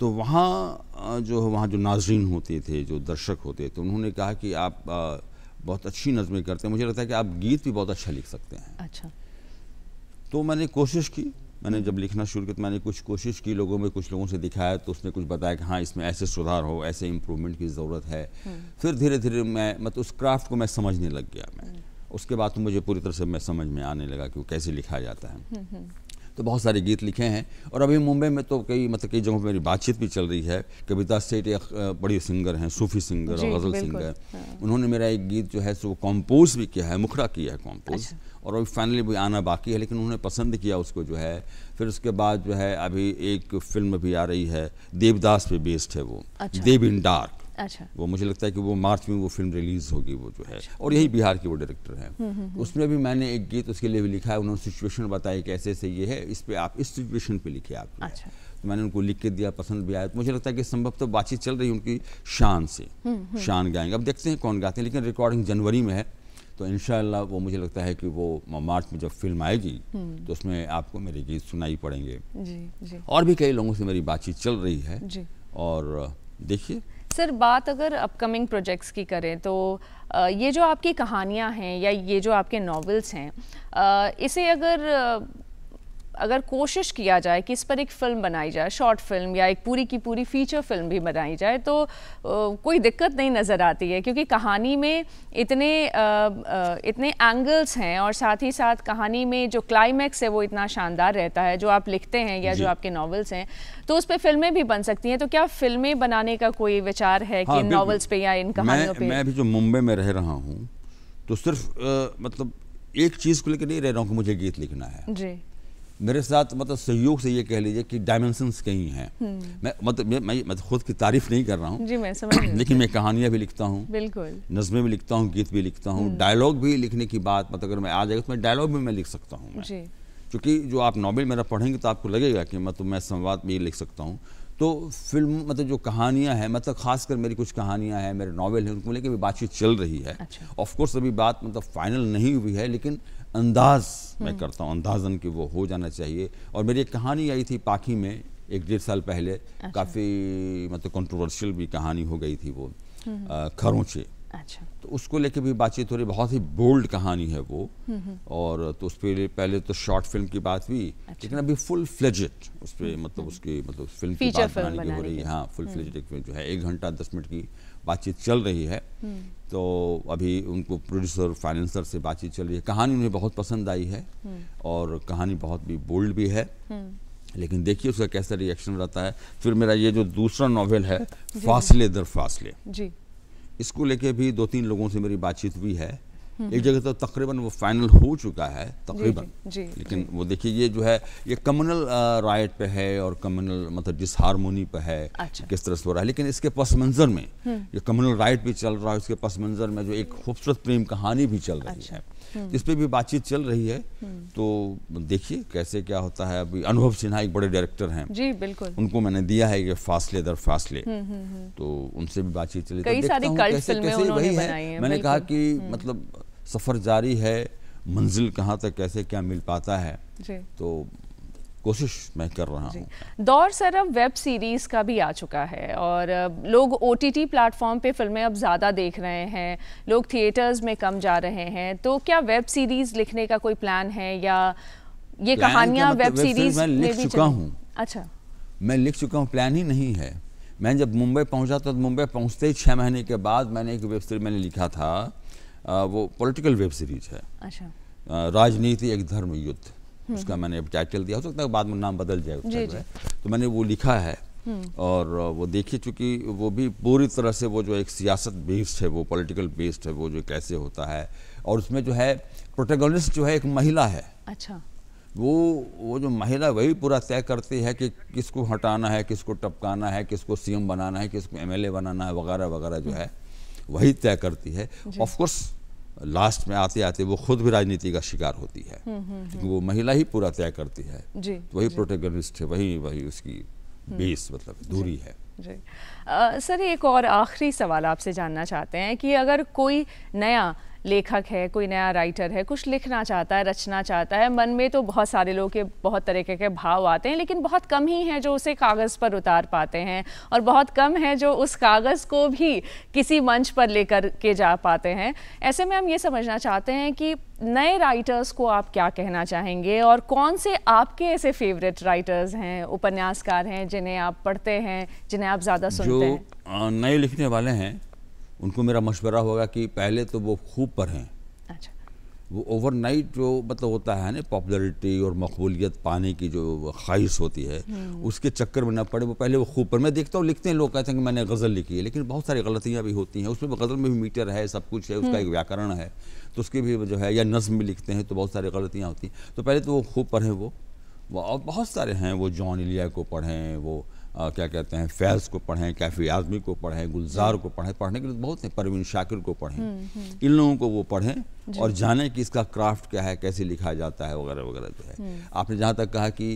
तो वहाँ जो वहाँ जो नाजरीन होते थे जो दर्शक होते थे उन्होंने कहा कि आप बहुत अच्छी नज़में करते हैं मुझे लगता है कि आप गीत भी बहुत अच्छा लिख सकते हैं अच्छा तो मैंने कोशिश की मैंने जब लिखना शुरू किया तो मैंने कुछ कोशिश की लोगों में कुछ लोगों से दिखाया तो उसने कुछ बताया कि हाँ इसमें ऐसे सुधार हो ऐसे इम्प्रूवमेंट की ज़रूरत है हम्म। फिर धीरे धीरे मैं मतलब उस क्राफ्ट को मैं समझने लग गया मैं हम्म। उसके बाद तो मुझे पूरी तरह से मैं समझ में आने लगा कि वो कैसे लिखा जाता है हम्म, तो बहुत सारे गीत लिखे हैं और अभी मुंबई में तो कई मतलब कई जगहों पर मेरी बातचीत भी चल रही है कविता सेठ एक बड़ी सिंगर हैं सूफी सिंगर और गज़ल सिंगर हाँ। उन्होंने मेरा एक गीत जो है सो कॉम्पोज भी किया है मुखड़ा किया है कॉम्पोज अच्छा। और अभी फाइनली भी आना बाकी है लेकिन उन्होंने पसंद किया उसको जो है फिर उसके बाद जो है अभी एक फिल्म भी आ रही है देवदास पे बेस्ड है वो अच्छा। देव इन डार्क अच्छा वो मुझे लगता है कि वो मार्च में वो फिल्म रिलीज होगी वो जो है अच्छा। और यही बिहार के वो डायरेक्टर हैं हम्म, हम्म, हम्म। उसमें भी मैंने एक गीत उसके लिए भी लिखा है उन्होंने सिचुएशन बताई कि ऐसे ऐसे ये है इस पे आप इस सिचुएशन पे लिखे आप अच्छा। तो मैंने उनको लिख के दिया पसंद भी आया तो मुझे लगता है कि संभव तो बातचीत चल रही है उनकी शान से शान गाएंगे अब देखते हैं कौन गाते हैं लेकिन रिकॉर्डिंग जनवरी में है तो इन वो मुझे लगता है कि वो मार्च में जब फिल्म आएगी तो उसमें आपको मेरे गीत सुनाई पड़ेंगे जी, जी। और भी कई लोगों से मेरी बातचीत चल रही है और देखिए सर बात अगर अपकमिंग प्रोजेक्ट्स की करें तो ये जो आपकी कहानियाँ हैं या ये जो आपके नॉवेल्स हैं इसे अगर अगर कोशिश किया जाए कि इस पर एक फ़िल्म बनाई जाए शॉर्ट फिल्म या एक पूरी की पूरी फीचर फिल्म भी बनाई जाए तो कोई दिक्कत नहीं नज़र आती है क्योंकि कहानी में इतने इतने एंगल्स हैं और साथ ही साथ कहानी में जो क्लाइमैक्स है वो इतना शानदार रहता है जो आप लिखते हैं या जो आपके नॉवेल्स हैं तो उस पर फिल्में भी बन सकती हैं तो क्या फिल्में बनाने का कोई विचार है हाँ, कि इन नॉवेल्स पे या इन कहानियों पर मैं भी जो मुंबई में रह रहा हूँ तो सिर्फ मतलब एक चीज़ को लेकर नहीं रह रहा हूँ कि मुझे गीत लिखना है जी मेरे साथ मतलब सहयोग से ये कह लीजिए कि डायमेंशंस कहीं हैं हम्म। मैं मतलब मैं मैं खुद की तारीफ नहीं कर रहा हूँ लेकिन मैं कहानियाँ भी लिखता हूँ बिल्कुल नज़में भी लिखता हूँ गीत भी लिखता हूँ डायलॉग हम्म। भी लिखने की बात मतलब अगर मैं आ जाएगा तो मैं डायलॉग भी मैं लिख सकता हूँ क्योंकि जो आप नॉवल मेरा पढ़ेंगे तो आपको लगेगा कि मतलब मैं संवाद में लिख सकता हूँ तो फिल्म मतलब जो कहानियाँ हैं मतलब खासकर मेरी कुछ कहानियाँ हैं मेरे नॉवल हैं उनको लेकर भी बातचीत चल रही है ऑफकोर्स अच्छा। अभी बात मतलब फाइनल नहीं हुई है लेकिन अंदाज मैं हम्म। करता हूँ अंदाजन कि वो हो जाना चाहिए और मेरी एक कहानी आई थी पाखी में एक डेढ़ साल पहले अच्छा। काफ़ी मतलब कंट्रोवर्शियल भी कहानी हो गई थी वो खरोंचे हम्म। अच्छा तो उसको लेके भी बातचीत हो रही बहुत ही बोल्ड कहानी है वो हम्म, हम्म। और तो उस पर पहले तो शॉर्ट फिल्म की बात हुई अच्छा। लेकिन अभी फुल हम्म, मतलब फ्लेजेड मतलब उस पर मतलब उसकी मतलब फिल्म की बात बनाने की हो रही है हाँ फुल फ्लेजेड एक जो है एक घंटा दस मिनट की बातचीत चल रही है तो अभी उनको प्रोड्यूसर फाइनेंसर से बातचीत चल रही है कहानी उन्हें बहुत पसंद आई है और कहानी बहुत भी बोल्ड भी है लेकिन देखिए उसका कैसा रिएक्शन रहता है फिर मेरा ये जो दूसरा नॉवेल है फासले दर फासले जी इसको लेके भी दो तीन लोगों से मेरी बातचीत हुई है हम्म, एक हम्म। जगह तो तकरीबन वो फाइनल हो चुका है तकरीबन लेकिन जी। वो देखिए ये जो है ये कम्युनल राइट पे है और कम्युनल मतलब डिसहारमोनी पे है अच्छा। किस तरह से हो रहा है लेकिन इसके पस मंज़र में हम्म। ये कम्युनल राइट भी चल रहा है उसके पस मंज़र में जो एक खूबसूरत प्रेम कहानी भी चल रही है अच्छा। हम्म। इस पर भी बातचीत चल रही है हम्म। तो देखिए कैसे क्या होता है अभी अनुभव सिन्हा एक बड़े डायरेक्टर हैं जी बिल्कुल उनको मैंने दिया है ये फासले दर फासले हम्म, तो उनसे भी बातचीत चली तो कई सारी कल्ट कैसे, फिल्में उन्होंने बनाई हैं मैंने कहा कि मतलब सफर जारी है मंजिल कहाँ तक कैसे क्या मिल पाता है तो कोशिश मैं कर रहा हूँ दौर सर अब वेब सीरीज़ का भी आ चुका है और लोग ओ टी टी प्लेटफॉर्म पर फिल्में अब ज़्यादा देख रहे हैं लोग थिएटर्स में कम जा रहे हैं तो क्या वेब सीरीज़ लिखने का कोई प्लान है या ये कहानियाँ मतलब वेब सीरीज़ में लिख चुका हूँ अच्छा मैं लिख चुका हूँ प्लान ही नहीं है मैं जब मुंबई पहुंचा तो मुंबई पहुंचते ही छः महीने के बाद मैंने एक वेब सीरीज मैंने लिखा था आ, वो पॉलिटिकल वेब सीरीज है अच्छा राजनीति एक धर्म युद्ध उसका मैंने अब टाइटल दिया हो सकता है बाद में नाम बदल जाए उसका तो मैंने वो लिखा है हम्म। और वो देखिए चूंकि वो भी पूरी तरह से वो जो एक सियासत बेस्ड है वो पॉलिटिकल बेस्ड है वो जो कैसे होता है और उसमें जो है प्रोटेगोनिस्ट जो है एक महिला है अच्छा वो वो जो महिला वही पूरा तय करती है कि किसको हटाना है किसको टपकाना है किसको सीएम बनाना है किसको एमएलए बनाना है वगैरह वगैरह जो है हम्म। वही तय करती है ऑफकोर्स लास्ट में आते आते वो खुद भी राजनीति का शिकार होती है हम्म, हम्म, हम्म। क्योंकि वो महिला ही पूरा तय करती है तो वही प्रोटेगनिस्ट है वही वही उसकी बेस मतलब दूरी है जी आ, सर एक और आखिरी सवाल आपसे जानना चाहते हैं कि अगर कोई नया लेखक है कोई नया राइटर है कुछ लिखना चाहता है रचना चाहता है मन में तो बहुत सारे लोग के बहुत तरीके के भाव आते हैं लेकिन बहुत कम ही हैं जो उसे कागज़ पर उतार पाते हैं और बहुत कम है जो उस कागज़ को भी किसी मंच पर लेकर के जा पाते हैं ऐसे में हम ये समझना चाहते हैं कि नए राइटर्स को आप क्या कहना चाहेंगे और कौन से आपके ऐसे फेवरेट राइटर्स हैं उपन्यासकार हैं जिन्हें आप पढ़ते हैं जिन्हें आप ज़्यादा सुनते हैं नए लिखने वाले हैं उनको मेरा मशवरा होगा कि पहले तो वो खूब पढ़ें अच्छा वो ओवरनाइट जो मतलब होता है ना पॉपुलैरिटी और मकबूलियत पाने की जो ख्वाहिश होती है हम्म। उसके चक्कर में ना पड़े वो पहले वो खूब पर मैं देखता हूँ लिखते हैं लोग कहते हैं कि मैंने गज़ल लिखी है लेकिन बहुत सारी गलतियाँ भी होती हैं उसमें गज़ल में भी मीटर है सब कुछ है उसका हम्म। एक व्याकरण है तो उसकी भी जो है या नज्म भी लिखते हैं तो बहुत सारी गलतियाँ होती हैं तो पहले तो वो खूब पढ़ें वो और बहुत सारे हैं वो जॉन इलिया को पढ़ें वो आ, क्या कहते हैं फैज़ को पढ़ें कैफ़ी आज़मी को पढ़ें गुलजार को पढ़ें पढ़ने के लिए बहुत हैं परवीन शाकिर को पढ़ें हम्म, हम्म। इन लोगों को वो पढ़ें और जाने कि इसका क्राफ्ट क्या है कैसे लिखा जाता है वगैरह वगैरह जो है हम्म। आपने जहाँ तक कहा कि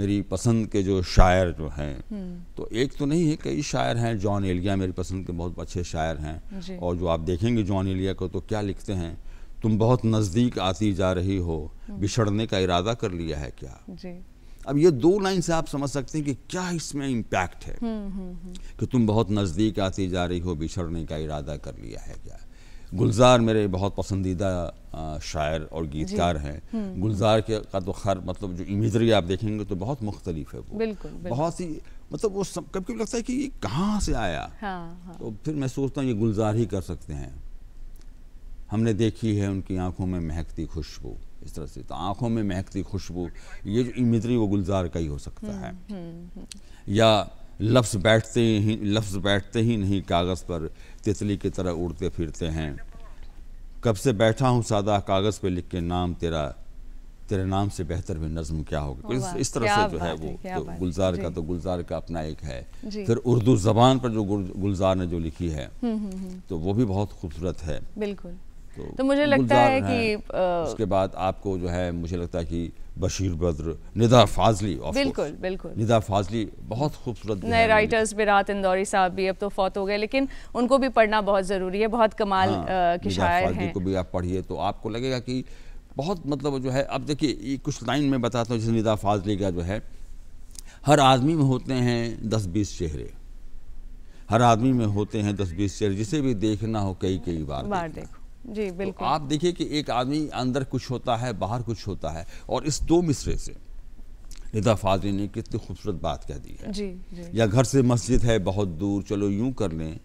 मेरी पसंद के जो शायर जो हैं तो एक तो नहीं है कई शायर हैं जॉन एलिया मेरी पसंद के बहुत अच्छे शायर हैं और जो आप देखेंगे जॉन एलिया को तो क्या लिखते हैं तुम बहुत नज़दीक आती जा रही हो बिछड़ने का इरादा कर लिया है क्या अब ये दो लाइन से आप समझ सकते हैं कि क्या इसमें इम्पैक्ट है हम्म, हम्म, हम्म। कि तुम बहुत नज़दीक आती जा रही हो बिछड़ने का इरादा कर लिया है क्या गुलजार मेरे बहुत पसंदीदा शायर और गीतकार हैं गुलजार के का तो खर मतलब जो इमेजरी आप देखेंगे तो बहुत मुख्तलिफ है वो बिल्कुल, बिल्कुल। बहुत ही मतलब वो सब कभी लगता है कि ये कहाँ से आया हाँ, हाँ। तो फिर मैं सोचता हूँ ये गुलजार ही कर सकते हैं हमने देखी है उनकी आंखों में महकती खुशबू इस तरह से तो आँखों में महकती खुशबू ये जो इमेजरी वो गुलजार का ही हो सकता है या लफ्ज़ बैठते ही लफ्ज़ बैठते ही नहीं कागज़ पर तितली की तरह उड़ते फिरते हैं कब से बैठा हूँ सादा कागज़ पे लिख के नाम तेरा तेरे नाम से बेहतर भी नज्म क्या होगा तो इस, इस तरह से जो है वो तो गुलजार का तो गुलजार का अपना एक है फिर उर्दू ज़बान पर जो गुलजार ने जो लिखी है हम्म, हम्म, हम्म। तो वो भी बहुत खूबसूरत है बिल्कुल तो, तो मुझे लगता है कि आ, उसके बाद आपको जो है मुझे लगता है कि बशीर बद्र निदा फाजली बिल्कुल बिल्कुल निदा फाजली बहुत खूबसूरत नए राइटर्स बिरात इंदौरी साहब भी अब तो फौत हो गए लेकिन उनको भी पढ़ना बहुत ज़रूरी है बहुत कमाल हाँ, हैं को भी आप पढ़िए तो आपको लगेगा कि बहुत मतलब जो है अब देखिए कुछ लाइन में बताता हूँ जैसे निदा फाजली का जो है हर आदमी में होते हैं दस बीस चेहरे हर आदमी में होते हैं दस बीस चेहरे जिसे भी देखना हो कई कई बार, बार देखो जी तो बिल्कुल तो आप देखिए कि एक आदमी अंदर कुछ होता है बाहर कुछ होता है और इस दो मिसरे से निदा फाजरी ने कितनी खूबसूरत बात कह दी है जी, जी। या घर से मस्जिद है बहुत दूर चलो यूं कर लें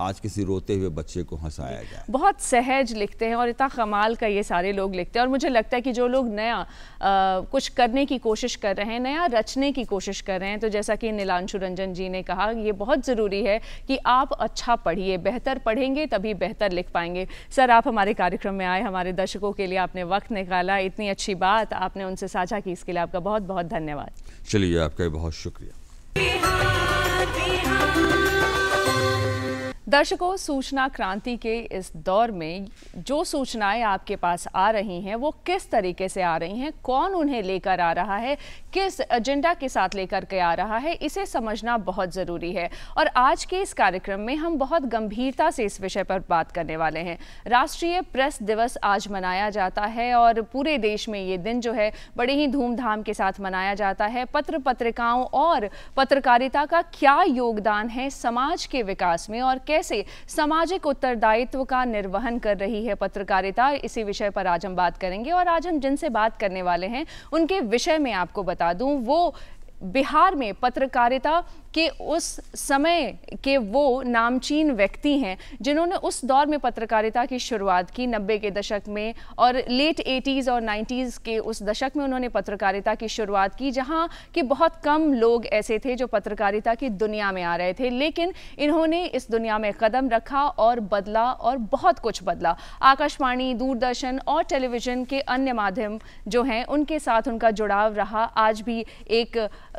आज किसी रोते हुए बच्चे को हंसाया जाए बहुत सहज लिखते हैं और इतना कमाल का ये सारे लोग लिखते हैं और मुझे लगता है कि जो लोग नया आ, कुछ करने की कोशिश कर रहे हैं नया रचने की कोशिश कर रहे हैं तो जैसा कि नीलांशु रंजन जी ने कहा ये बहुत ज़रूरी है कि आप अच्छा पढ़िए बेहतर पढ़ेंगे तभी बेहतर लिख पाएंगे सर आप हमारे कार्यक्रम में आए हमारे दर्शकों के लिए आपने वक्त निकाला इतनी अच्छी बात आपने उनसे साझा की इसके लिए आपका बहुत बहुत धन्यवाद चलिए आपका बहुत शुक्रिया दर्शकों सूचना क्रांति के इस दौर में जो सूचनाएं आपके पास आ रही हैं वो किस तरीके से आ रही हैं कौन उन्हें लेकर आ रहा है किस एजेंडा के साथ लेकर के आ रहा है इसे समझना बहुत ज़रूरी है और आज के इस कार्यक्रम में हम बहुत गंभीरता से इस विषय पर बात करने वाले हैं राष्ट्रीय प्रेस दिवस आज मनाया जाता है और पूरे देश में ये दिन जो है बड़े ही धूमधाम के साथ मनाया जाता है पत्र पत्रिकाओं और पत्रकारिता का क्या योगदान है समाज के विकास में और कैसे सामाजिक उत्तरदायित्व का निर्वहन कर रही है पत्रकारिता इसी विषय पर आज हम बात करेंगे और आज हम जिनसे बात करने वाले हैं उनके विषय में आपको बता दूं वो बिहार में पत्रकारिता कि उस समय के वो नामचीन व्यक्ति हैं जिन्होंने उस दौर में पत्रकारिता की शुरुआत की नब्बे के दशक में और लेट एटीज़ और नाइन्टीज़ के उस दशक में उन्होंने पत्रकारिता की शुरुआत की जहाँ कि बहुत कम लोग ऐसे थे जो पत्रकारिता की दुनिया में आ रहे थे लेकिन इन्होंने इस दुनिया में कदम रखा और बदला और बहुत कुछ बदला आकाशवाणी दूरदर्शन और टेलीविज़न के अन्य माध्यम जो हैं उनके साथ उनका जुड़ाव रहा आज भी एक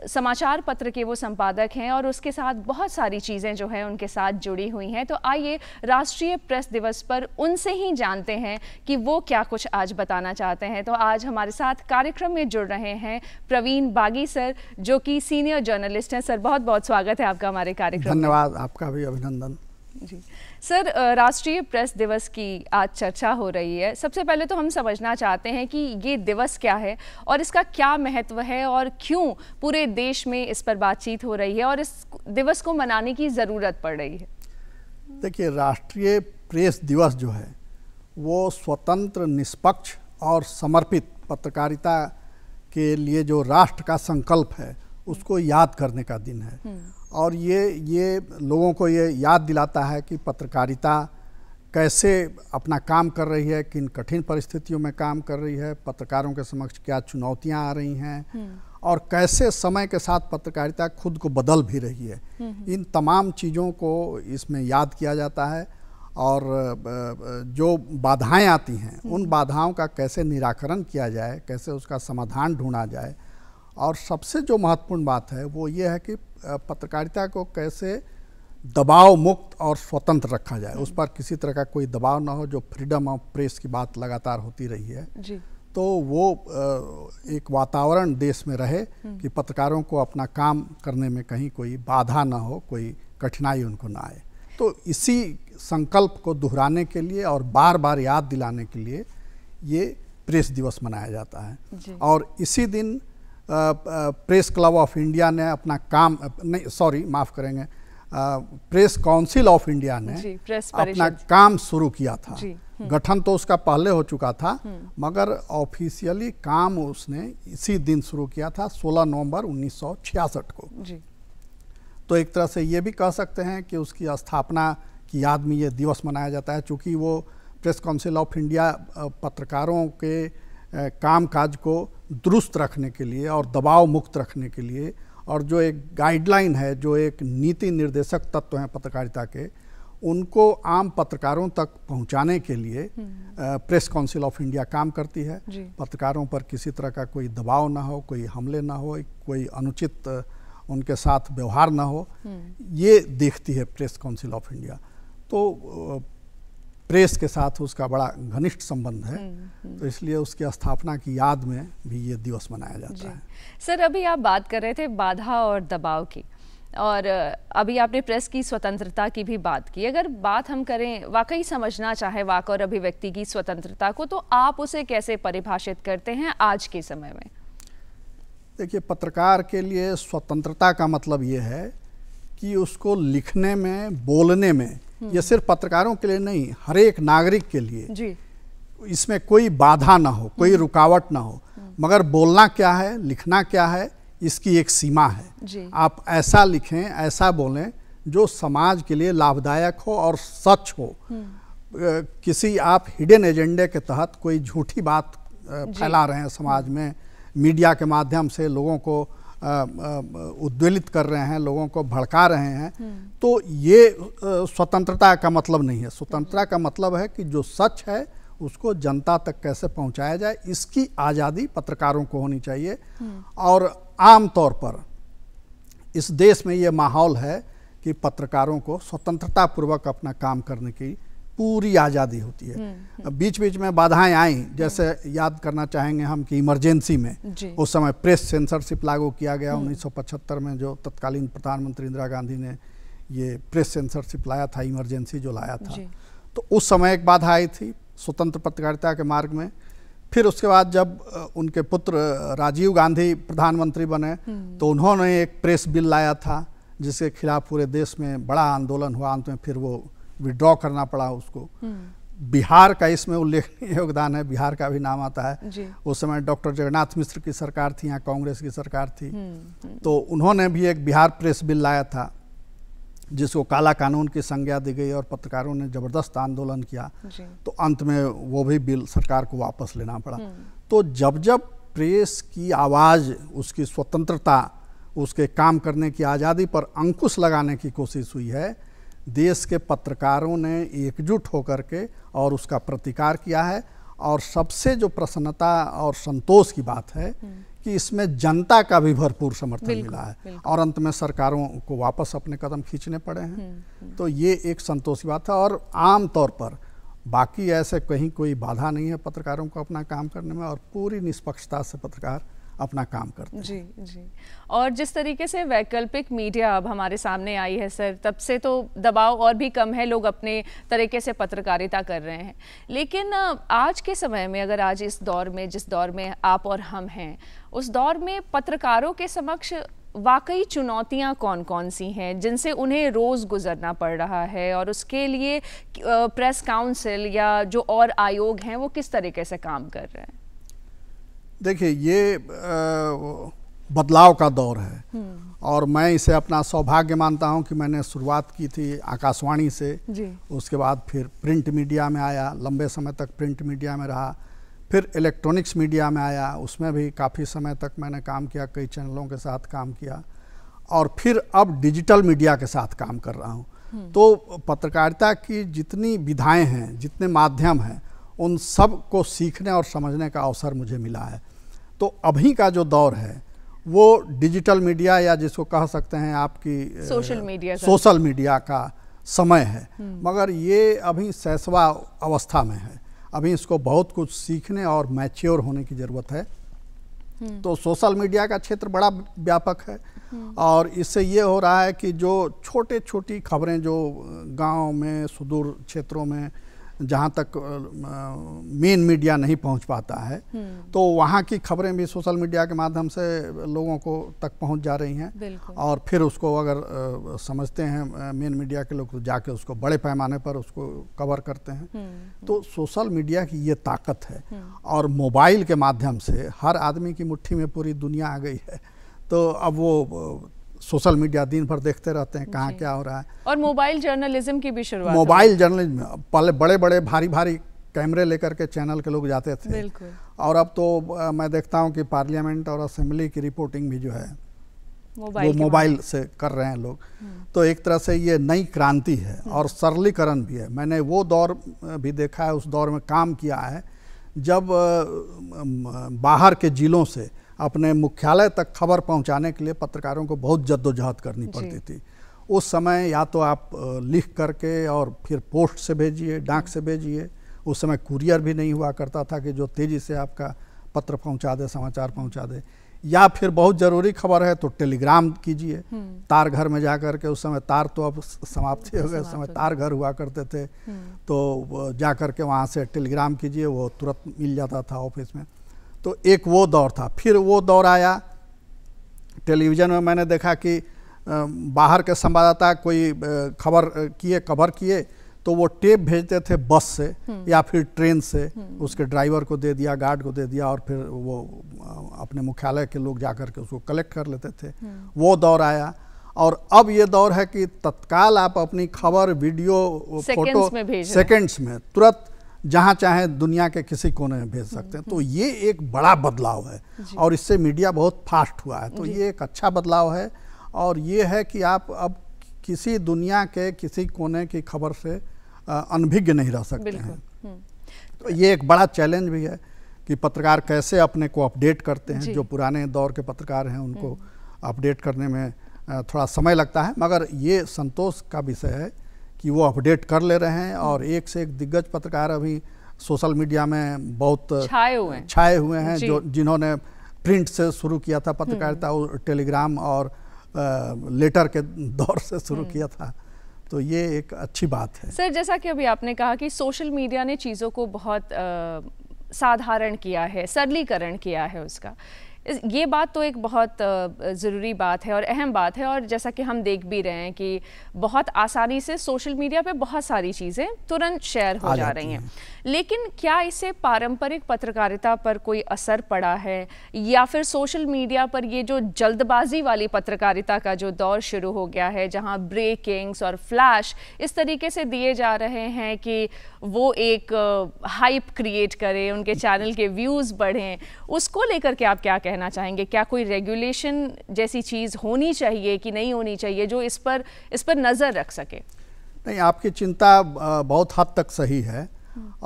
समाचार पत्र के वो संपादक हैं और उसके साथ बहुत सारी चीज़ें जो हैं उनके साथ जुड़ी हुई हैं तो आइए राष्ट्रीय प्रेस दिवस पर उनसे ही जानते हैं कि वो क्या कुछ आज बताना चाहते हैं तो आज हमारे साथ कार्यक्रम में जुड़ रहे हैं प्रवीण बागी सर जो कि सीनियर जर्नलिस्ट हैं सर बहुत बहुत स्वागत है आपका हमारे कार्यक्रम धन्यवाद आपका भी अभिनंदन जी सर राष्ट्रीय प्रेस दिवस की आज चर्चा हो रही है सबसे पहले तो हम समझना चाहते हैं कि ये दिवस क्या है और इसका क्या महत्व है और क्यों पूरे देश में इस पर बातचीत हो रही है और इस दिवस को मनाने की ज़रूरत पड़ रही है देखिए राष्ट्रीय प्रेस दिवस जो है वो स्वतंत्र निष्पक्ष और समर्पित पत्रकारिता के लिए जो राष्ट्र का संकल्प है उसको याद करने का दिन है हम्म। और ये ये लोगों को ये याद दिलाता है कि पत्रकारिता कैसे अपना काम कर रही है किन कठिन परिस्थितियों में काम कर रही है पत्रकारों के समक्ष क्या चुनौतियां आ रही हैं हम्म। और कैसे समय के साथ पत्रकारिता खुद को बदल भी रही है हम्म, इन तमाम चीज़ों को इसमें याद किया जाता है और जो बाधाएं आती हैं उन बाधाओं का कैसे निराकरण किया जाए कैसे उसका समाधान ढूंढा जाए और सबसे जो महत्वपूर्ण बात है वो ये है कि पत्रकारिता को कैसे दबाव मुक्त और स्वतंत्र रखा जाए उस हम्म। पर किसी तरह का कोई दबाव ना हो जो फ्रीडम ऑफ प्रेस की बात लगातार होती रही है जी। तो वो एक वातावरण देश में रहे हम्म। कि पत्रकारों को अपना काम करने में कहीं कोई बाधा ना हो कोई कठिनाई उनको ना आए तो इसी संकल्प को दोहराने के लिए और बार बार याद दिलाने के लिए ये प्रेस दिवस मनाया जाता है और इसी दिन प्रेस क्लब ऑफ इंडिया ने अपना काम नहीं सॉरी माफ़ करेंगे प्रेस काउंसिल ऑफ इंडिया ने अपना काम शुरू किया था हम्म। गठन तो उसका पहले हो चुका था हम्म। मगर ऑफिशियली काम उसने इसी दिन शुरू किया था 16 नवंबर 1966 को तो एक तरह से ये भी कह सकते हैं कि उसकी स्थापना की याद में ये दिवस मनाया जाता है चूँकि वो प्रेस काउंसिल ऑफ इंडिया पत्रकारों के कामकाज को दुरुस्त रखने के लिए और दबाव मुक्त रखने के लिए और जो एक गाइडलाइन है जो एक नीति निर्देशक तत्व हैं पत्रकारिता के उनको आम पत्रकारों तक पहुंचाने के लिए हम्म। प्रेस काउंसिल ऑफ इंडिया काम करती है पत्रकारों पर किसी तरह का कोई दबाव ना हो कोई हमले ना हो कोई अनुचित उनके साथ व्यवहार ना हो हम्म। ये देखती है प्रेस काउंसिल ऑफ इंडिया तो प्रेस के साथ उसका बड़ा घनिष्ठ संबंध है हम्म, हम्म। तो इसलिए उसकी स्थापना की याद में भी ये दिवस मनाया जाता है सर अभी आप बात कर रहे थे बाधा और दबाव की और अभी आपने प्रेस की स्वतंत्रता की भी बात की अगर बात हम करें वाकई समझना चाहे वाक और अभिव्यक्ति की स्वतंत्रता को तो आप उसे कैसे परिभाषित करते हैं आज के समय में देखिए पत्रकार के लिए स्वतंत्रता का मतलब ये है कि उसको लिखने में बोलने में ये सिर्फ पत्रकारों के लिए नहीं हर एक नागरिक के लिए इसमें कोई बाधा ना हो कोई हम्म। रुकावट ना हो हम्म। मगर बोलना क्या है लिखना क्या है इसकी एक सीमा है आप ऐसा लिखें ऐसा बोलें जो समाज के लिए लाभदायक हो और सच हो हम्म। किसी आप हिडन एजेंडे के तहत कोई झूठी बात फैला रहे हैं समाज में मीडिया के माध्यम से लोगों को उद्वेलित कर रहे हैं लोगों को भड़का रहे हैं हम्म। तो ये स्वतंत्रता का मतलब नहीं है स्वतंत्रता का मतलब है कि जो सच है उसको जनता तक कैसे पहुंचाया जाए इसकी आज़ादी पत्रकारों को होनी चाहिए हम्म। और आम तौर पर इस देश में ये माहौल है कि पत्रकारों को स्वतंत्रतापूर्वक अपना काम करने की पूरी आज़ादी होती है हम्म, हम्म। बीच बीच में बाधाएं आई जैसे हम्म। याद करना चाहेंगे हम कि इमरजेंसी में उस समय प्रेस सेंसरशिप लागू किया गया 1975 में जो तत्कालीन प्रधानमंत्री इंदिरा गांधी ने ये प्रेस सेंसरशिप लाया था इमरजेंसी जो लाया था तो उस समय एक बाधा आई थी स्वतंत्र पत्रकारिता के मार्ग में फिर उसके बाद जब उनके पुत्र राजीव गांधी प्रधानमंत्री बने तो उन्होंने एक प्रेस बिल लाया था जिसके खिलाफ पूरे देश में बड़ा आंदोलन हुआ अंत में फिर वो विड्रॉ करना पड़ा उसको हम्म। बिहार का इसमें उल्लेखनीय योगदान है बिहार का भी नाम आता है उस समय डॉक्टर जगन्नाथ मिश्र की सरकार थी या कांग्रेस की सरकार थी हम्म, हम्म। तो उन्होंने भी एक बिहार प्रेस बिल लाया था जिसको काला कानून की संज्ञा दी गई और पत्रकारों ने जबरदस्त आंदोलन किया तो अंत में वो भी बिल सरकार को वापस लेना पड़ा तो जब जब प्रेस की आवाज़ उसकी स्वतंत्रता उसके काम करने की आज़ादी पर अंकुश लगाने की कोशिश हुई है देश के पत्रकारों ने एकजुट होकर के और उसका प्रतिकार किया है और सबसे जो प्रसन्नता और संतोष की बात है हम्म। कि इसमें जनता का भी भरपूर समर्थन मिला है और अंत में सरकारों को वापस अपने कदम खींचने पड़े हैं हम्म, हम्म। तो ये एक संतोष की बात है और आम तौर पर बाकी ऐसे कहीं कोई बाधा नहीं है पत्रकारों को अपना काम करने में और पूरी निष्पक्षता से पत्रकार अपना काम करते हैं जी जी और जिस तरीके से वैकल्पिक मीडिया अब हमारे सामने आई है सर तब से तो दबाव और भी कम है लोग अपने तरीके से पत्रकारिता कर रहे हैं लेकिन आज के समय में अगर आज इस दौर में जिस दौर में आप और हम हैं उस दौर में पत्रकारों के समक्ष वाकई चुनौतियां कौन कौन सी हैं जिनसे उन्हें रोज़ गुजरना पड़ रहा है और उसके लिए प्रेस काउंसिल या जो और आयोग हैं वो किस तरीके से काम कर रहे हैं देखिए ये बदलाव का दौर है हम्म। और मैं इसे अपना सौभाग्य मानता हूं कि मैंने शुरुआत की थी आकाशवाणी से जी। उसके बाद फिर प्रिंट मीडिया में आया लंबे समय तक प्रिंट मीडिया में रहा फिर इलेक्ट्रॉनिक्स मीडिया में आया उसमें भी काफ़ी समय तक मैंने काम किया कई चैनलों के साथ काम किया और फिर अब डिजिटल मीडिया के साथ काम कर रहा हूँ हम्म। तो पत्रकारिता की जितनी विधाएँ हैं जितने माध्यम हैं उन सब को सीखने और समझने का अवसर मुझे मिला है तो अभी का जो दौर है वो डिजिटल मीडिया या जिसको कह सकते हैं आपकी सोशल मीडिया सोशल मीडिया का समय है हम्म। मगर ये अभी सैसवा अवस्था में है अभी इसको बहुत कुछ सीखने और मैच्योर होने की ज़रूरत है हम्म। तो सोशल मीडिया का क्षेत्र बड़ा व्यापक है हम्म। और इससे ये हो रहा है कि जो छोटे छोटी खबरें जो गांव में सुदूर क्षेत्रों में जहाँ तक मेन मीडिया नहीं पहुँच पाता है हम्म। तो वहाँ की खबरें भी सोशल मीडिया के माध्यम से लोगों को तक पहुँच जा रही हैं और फिर उसको अगर आ, समझते हैं मेन मीडिया के लोग तो जाके उसको बड़े पैमाने पर उसको कवर करते हैं हम्म। तो सोशल मीडिया की ये ताकत है हम्म। और मोबाइल के माध्यम से हर आदमी की मुट्ठी में पूरी दुनिया आ गई है तो अब वो सोशल मीडिया दिन भर देखते रहते हैं कहाँ क्या हो रहा है और मोबाइल जर्नलिज्म की भी शुरुआत मोबाइल जर्नलिज्म पहले बड़े बड़े भारी भारी कैमरे लेकर के चैनल के लोग जाते थे और अब तो मैं देखता हूँ कि पार्लियामेंट और असेंबली की रिपोर्टिंग भी जो है वो मोबाइल से कर रहे हैं लोग हम्म। तो एक तरह से ये नई क्रांति है हम्म। और सरलीकरण भी है मैंने वो दौर भी देखा है उस दौर में काम किया है जब बाहर के जिलों से अपने मुख्यालय तक खबर पहुंचाने के लिए पत्रकारों को बहुत जद्दोजहद करनी पड़ती थी उस समय या तो आप लिख करके और फिर पोस्ट से भेजिए डाक से भेजिए उस समय कुरियर भी नहीं हुआ करता था कि जो तेज़ी से आपका पत्र पहुंचा दे समाचार पहुंचा दे या फिर बहुत ज़रूरी खबर है तो टेलीग्राम कीजिए हम्म। तार घर में जा कर के उस समय तार तो अब समाप्ति हो गए उस समय तार घर हुआ करते थे हम्म। तो जा कर के वहाँ से टेलीग्राम कीजिए वो तुरंत मिल जाता था ऑफिस में तो एक वो दौर था फिर वो दौर आया टेलीविज़न में मैंने देखा कि बाहर के संवाददाता कोई खबर किए कवर किए तो वो टेप भेजते थे बस से हम्म। या फिर ट्रेन से हम्म। उसके ड्राइवर को दे दिया गार्ड को दे दिया और फिर वो अपने मुख्यालय के लोग जा के उसको कलेक्ट कर लेते थे हम्म। वो दौर आया और अब ये दौर है कि तत्काल आप अपनी खबर वीडियो फोटो सेकेंड्स में, में तुरंत जहाँ चाहे दुनिया के किसी कोने में भेज सकते हैं तो हम्म। ये एक बड़ा बदलाव है और इससे मीडिया बहुत फास्ट हुआ है तो ये एक अच्छा बदलाव है और ये है कि आप अब किसी दुनिया के किसी कोने की खबर से अनभिज्ञ नहीं रह सकते हैं हम्म। तो ये एक बड़ा चैलेंज भी है कि पत्रकार कैसे अपने को अपडेट करते हैं जो पुराने दौर के पत्रकार हैं उनको हम्म। अपडेट करने में थोड़ा समय लगता है मगर ये संतोष का विषय है कि वो अपडेट कर ले रहे हैं और एक से एक दिग्गज पत्रकार अभी सोशल मीडिया में बहुत छाए हुए हैं छाए हुए हैं जो जिन्होंने प्रिंट से शुरू किया था पत्रकारिता हम्म। और टेलीग्राम और आ, लेटर के दौर से शुरू हम्म। किया था तो ये एक अच्छी बात है सर जैसा कि अभी आपने कहा कि सोशल मीडिया ने चीज़ों को बहुत साधारण किया है सरलीकरण किया है उसका ये बात तो एक बहुत ज़रूरी बात है और अहम बात है और जैसा कि हम देख भी रहे हैं कि बहुत आसानी से सोशल मीडिया पे बहुत सारी चीज़ें तुरंत शेयर हो जा रही हैं लेकिन क्या इसे पारंपरिक पत्रकारिता पर कोई असर पड़ा है या फिर सोशल मीडिया पर ये जो जल्दबाजी वाली पत्रकारिता का जो दौर शुरू हो गया है जहाँ ब्रेकिंग्स और फ्लैश इस तरीके से दिए जा रहे हैं कि वो एक हाइप क्रिएट करें उनके चैनल के व्यूज़ बढ़ें उसको लेकर के आप क्या कहें कहना चाहेंगे क्या कोई रेगुलेशन जैसी चीज़ होनी चाहिए कि नहीं होनी चाहिए जो इस पर इस पर नज़र रख सके नहीं आपकी चिंता बहुत हद तक सही है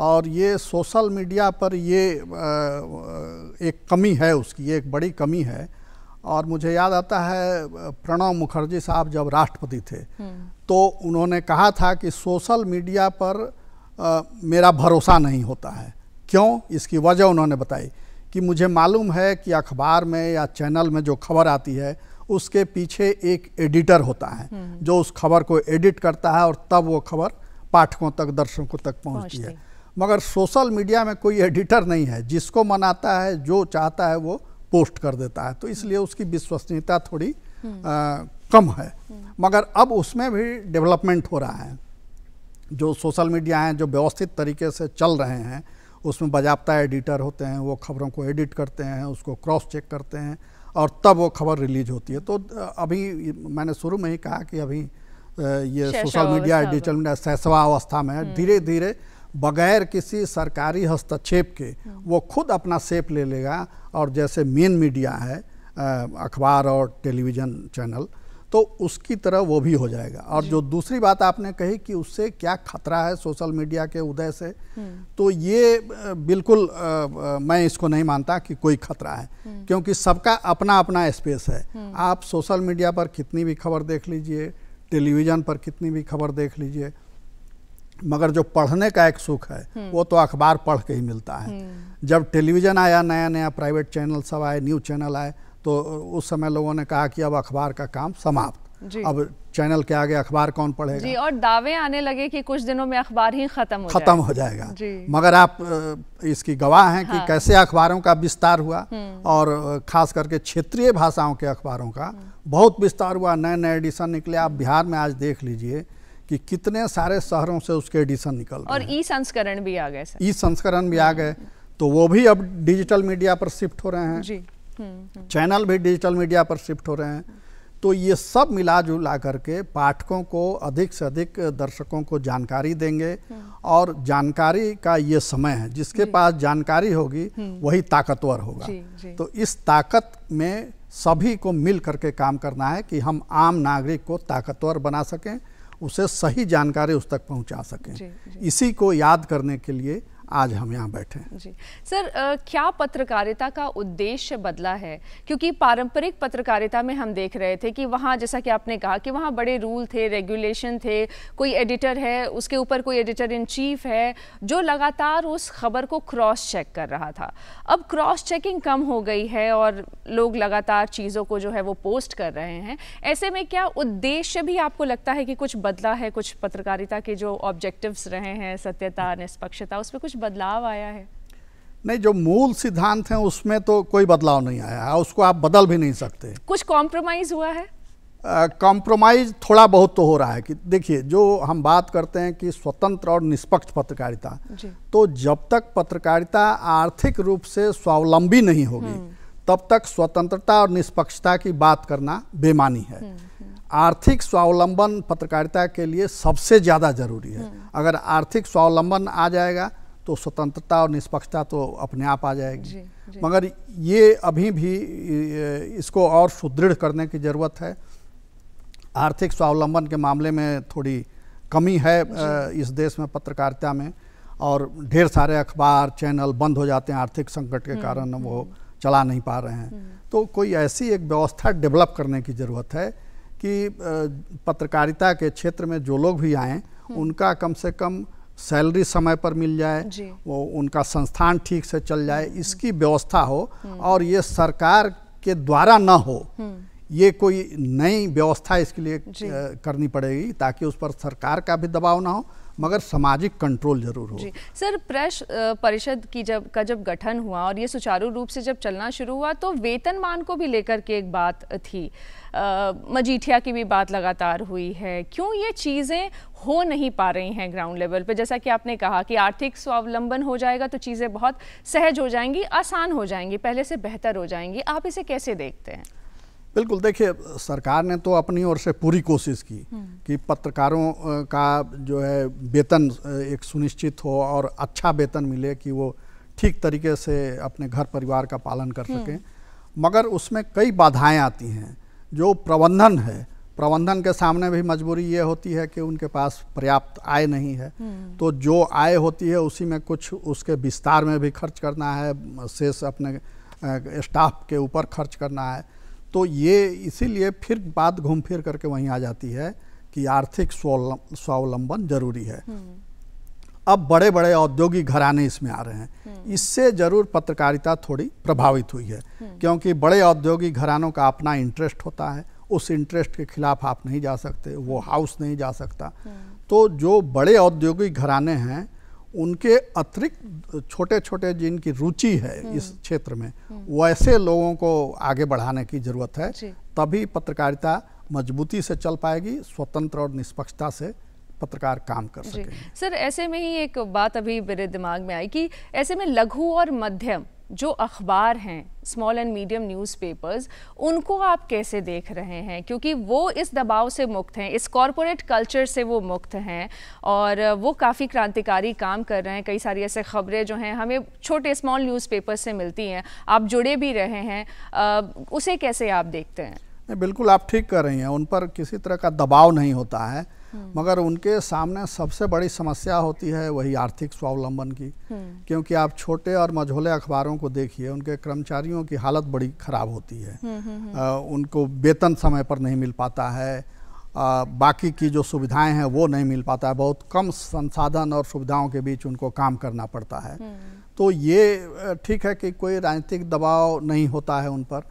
और ये सोशल मीडिया पर ये एक कमी है उसकी एक बड़ी कमी है और मुझे याद आता है प्रणब मुखर्जी साहब जब राष्ट्रपति थे तो उन्होंने कहा था कि सोशल मीडिया पर आ, मेरा भरोसा नहीं होता है क्यों इसकी वजह उन्होंने बताई कि मुझे मालूम है कि अखबार में या चैनल में जो खबर आती है उसके पीछे एक एडिटर होता है हम्म। जो उस खबर को एडिट करता है और तब वो खबर पाठकों तक दर्शकों तक पहुंचती है मगर सोशल मीडिया में कोई एडिटर नहीं है जिसको मनाता है जो चाहता है वो पोस्ट कर देता है तो हम्म। इसलिए उसकी विश्वसनीयता थोड़ी आ, हम्म। कम है मगर अब उसमें भी डेवलपमेंट हो रहा है जो सोशल मीडिया हैं जो व्यवस्थित तरीके से चल रहे हैं उसमें बाजाबता एडिटर होते हैं वो खबरों को एडिट करते हैं उसको क्रॉस चेक करते हैं और तब वो खबर रिलीज होती है तो अभी मैंने शुरू में ही कहा कि अभी ये सोशल मीडिया डिजिटल मीडिया अवस्था में हम्म। धीरे धीरे बगैर किसी सरकारी हस्तक्षेप के हम्म। वो खुद अपना सेप ले लेगा और जैसे मेन मीडिया है अखबार और टेलीविज़न चैनल तो उसकी तरह वो भी हो जाएगा और जो दूसरी बात आपने कही कि उससे क्या खतरा है सोशल मीडिया के उदय से हम्म। तो ये बिल्कुल आ, मैं इसको नहीं मानता कि कोई खतरा है हम्म। क्योंकि सबका अपना अपना स्पेस है हम्म। आप सोशल मीडिया पर कितनी भी खबर देख लीजिए टेलीविज़न पर कितनी भी खबर देख लीजिए मगर जो पढ़ने का एक सुख है वो तो अखबार पढ़ के ही मिलता है जब टेलीविज़न आया नया नया प्राइवेट चैनल सब आए न्यूज़ चैनल आए तो उस समय लोगों ने कहा कि अब अखबार का काम समाप्त अब चैनल के आगे अखबार कौन पढ़ेगा जी और दावे आने लगे कि कुछ दिनों में अखबार ही खत्म हो खत्म हो जाएगा मगर आप इसकी गवाह हैं कि हाँ। कैसे अखबारों का विस्तार हुआ हम्म। और खास करके क्षेत्रीय भाषाओं के अखबारों का हम्म। बहुत विस्तार हुआ नए नए एडिशन निकले आप बिहार में आज देख लीजिए कि कितने सारे शहरों से उसके एडिशन निकल और ई संस्करण भी आ गए ई संस्करण भी आ हम्म। गए तो वो भी अब डिजिटल मीडिया पर शिफ्ट हो रहे हैं चैनल भी डिजिटल मीडिया पर शिफ्ट हो रहे हैं तो ये सब मिला जुला करके पाठकों को अधिक से अधिक दर्शकों को जानकारी देंगे और जानकारी का ये समय है जिसके पास जानकारी होगी हम्म। वही ताकतवर होगा जी, जी। तो इस ताकत में सभी को मिल करके काम करना है कि हम आम नागरिक को ताकतवर बना सकें उसे सही जानकारी उस तक पहुंचा सकें जी, इसी को याद करने के लिए आज हम यहाँ बैठे हैं जी सर आ, क्या पत्रकारिता का उद्देश्य बदला है क्योंकि पारंपरिक पत्रकारिता में हम देख रहे थे कि वहाँ जैसा कि आपने कहा कि वहाँ बड़े रूल थे रेगुलेशन थे कोई एडिटर है उसके ऊपर कोई एडिटर इन चीफ है जो लगातार उस खबर को क्रॉस चेक कर रहा था अब क्रॉस चेकिंग कम हो गई है और लोग लगातार चीज़ों को जो है वो पोस्ट कर रहे हैं ऐसे में क्या उद्देश्य भी आपको लगता है कि कुछ बदला है कुछ पत्रकारिता के जो ऑब्जेक्टिव्स रहे हैं सत्यता निष्पक्षता उस पर कुछ कुछ बदलाव आया है नहीं जो मूल सिद्धांत है उसमें तो कोई बदलाव नहीं आया है उसको आप बदल भी नहीं सकते कुछ कॉम्प्रोमाइज़ हुआ है कॉम्प्रोमाइज़ थोड़ा बहुत तो हो रहा है कि देखिए जो हम बात करते हैं कि स्वतंत्र और निष्पक्ष पत्रकारिता तो जब तक पत्रकारिता आर्थिक रूप से स्वावलंबी नहीं होगी हम्म। तब तक स्वतंत्रता और निष्पक्षता की बात करना बेमानी है हम्म, हम्म। आर्थिक स्वावलंबन पत्रकारिता के लिए सबसे ज़्यादा जरूरी है अगर आर्थिक स्वावलंबन आ जाएगा तो स्वतंत्रता और निष्पक्षता तो अपने आप आ जाएगी जी, जी। मगर ये अभी भी इसको और सुदृढ़ करने की ज़रूरत है आर्थिक स्वावलंबन के मामले में थोड़ी कमी है इस देश में पत्रकारिता में और ढेर सारे अखबार चैनल बंद हो जाते हैं आर्थिक संकट के हम्म, कारण हम्म। वो चला नहीं पा रहे हैं हम्म। तो कोई ऐसी एक व्यवस्था डेवलप करने की ज़रूरत है कि पत्रकारिता के क्षेत्र में जो लोग भी आएँ उनका कम से कम सैलरी समय पर मिल जाए वो उनका संस्थान ठीक से चल जाए इसकी व्यवस्था हो और ये सरकार के द्वारा न हो हम्म। ये कोई नई व्यवस्था इसके लिए करनी पड़ेगी ताकि उस पर सरकार का भी दबाव ना हो मगर सामाजिक कंट्रोल जरूर हो जी सर प्रेस परिषद की जब का जब गठन हुआ और ये सुचारू रूप से जब चलना शुरू हुआ तो वेतनमान को भी लेकर के एक बात थी आ, मजीठिया की भी बात लगातार हुई है क्यों ये चीज़ें हो नहीं पा रही हैं ग्राउंड लेवल पे जैसा कि आपने कहा कि आर्थिक स्वावलंबन हो जाएगा तो चीज़ें बहुत सहज हो जाएंगी आसान हो जाएंगी पहले से बेहतर हो जाएंगी आप इसे कैसे देखते हैं बिल्कुल देखिए सरकार ने तो अपनी ओर से पूरी कोशिश की हम्म। कि पत्रकारों का जो है वेतन एक सुनिश्चित हो और अच्छा वेतन मिले कि वो ठीक तरीके से अपने घर परिवार का पालन कर हम्म। सकें मगर उसमें कई बाधाएं आती हैं जो प्रबंधन है प्रबंधन के सामने भी मजबूरी ये होती है कि उनके पास पर्याप्त आय नहीं है हम्म। तो जो आय होती है उसी में कुछ उसके विस्तार में भी खर्च करना है शेष अपने स्टाफ के ऊपर खर्च करना है तो ये इसीलिए फिर बात घूम फिर करके वहीं आ जाती है कि आर्थिक स्वावलंबन जरूरी है हम्म। अब बड़े बड़े औद्योगिक घराने इसमें आ रहे हैं हम्म। इससे जरूर पत्रकारिता थोड़ी प्रभावित हुई है हम्म। क्योंकि बड़े औद्योगिक घरानों का अपना इंटरेस्ट होता है उस इंटरेस्ट के खिलाफ आप नहीं जा सकते वो हाउस नहीं जा सकता तो जो बड़े औद्योगिक घराने हैं उनके अतिरिक्त छोटे छोटे जिनकी रुचि है हम्म। इस क्षेत्र में हम्म। वैसे लोगों को आगे बढ़ाने की ज़रूरत है तभी पत्रकारिता मजबूती से चल पाएगी स्वतंत्र और निष्पक्षता से पत्रकार काम कर सके सर ऐसे में ही एक बात अभी मेरे दिमाग में आई कि ऐसे में लघु और मध्यम जो अखबार हैं स्मॉल एंड मीडियम न्यूज़पेपर्स उनको आप कैसे देख रहे हैं क्योंकि वो इस दबाव से मुक्त हैं इस कॉरपोरेट कल्चर से वो मुक्त हैं और वो काफ़ी क्रांतिकारी काम कर रहे हैं कई सारी ऐसे खबरें जो हैं हमें छोटे स्मॉल न्यूज़पेपर्स से मिलती हैं आप जुड़े भी रहे हैं उसे कैसे आप देखते हैं बिल्कुल आप ठीक कर रही हैं उन पर किसी तरह का दबाव नहीं होता है हम्म। मगर उनके सामने सबसे बड़ी समस्या होती है वही आर्थिक स्वावलंबन की हम्म। क्योंकि आप छोटे और मझोले अखबारों को देखिए उनके कर्मचारियों की हालत बड़ी ख़राब होती है आ, हम्म, उनको वेतन समय पर नहीं मिल पाता है आ, बाकी की जो सुविधाएं हैं वो नहीं मिल पाता है बहुत कम संसाधन और सुविधाओं के बीच उनको काम करना पड़ता है तो ये ठीक है कि कोई राजनीतिक दबाव नहीं होता है उन पर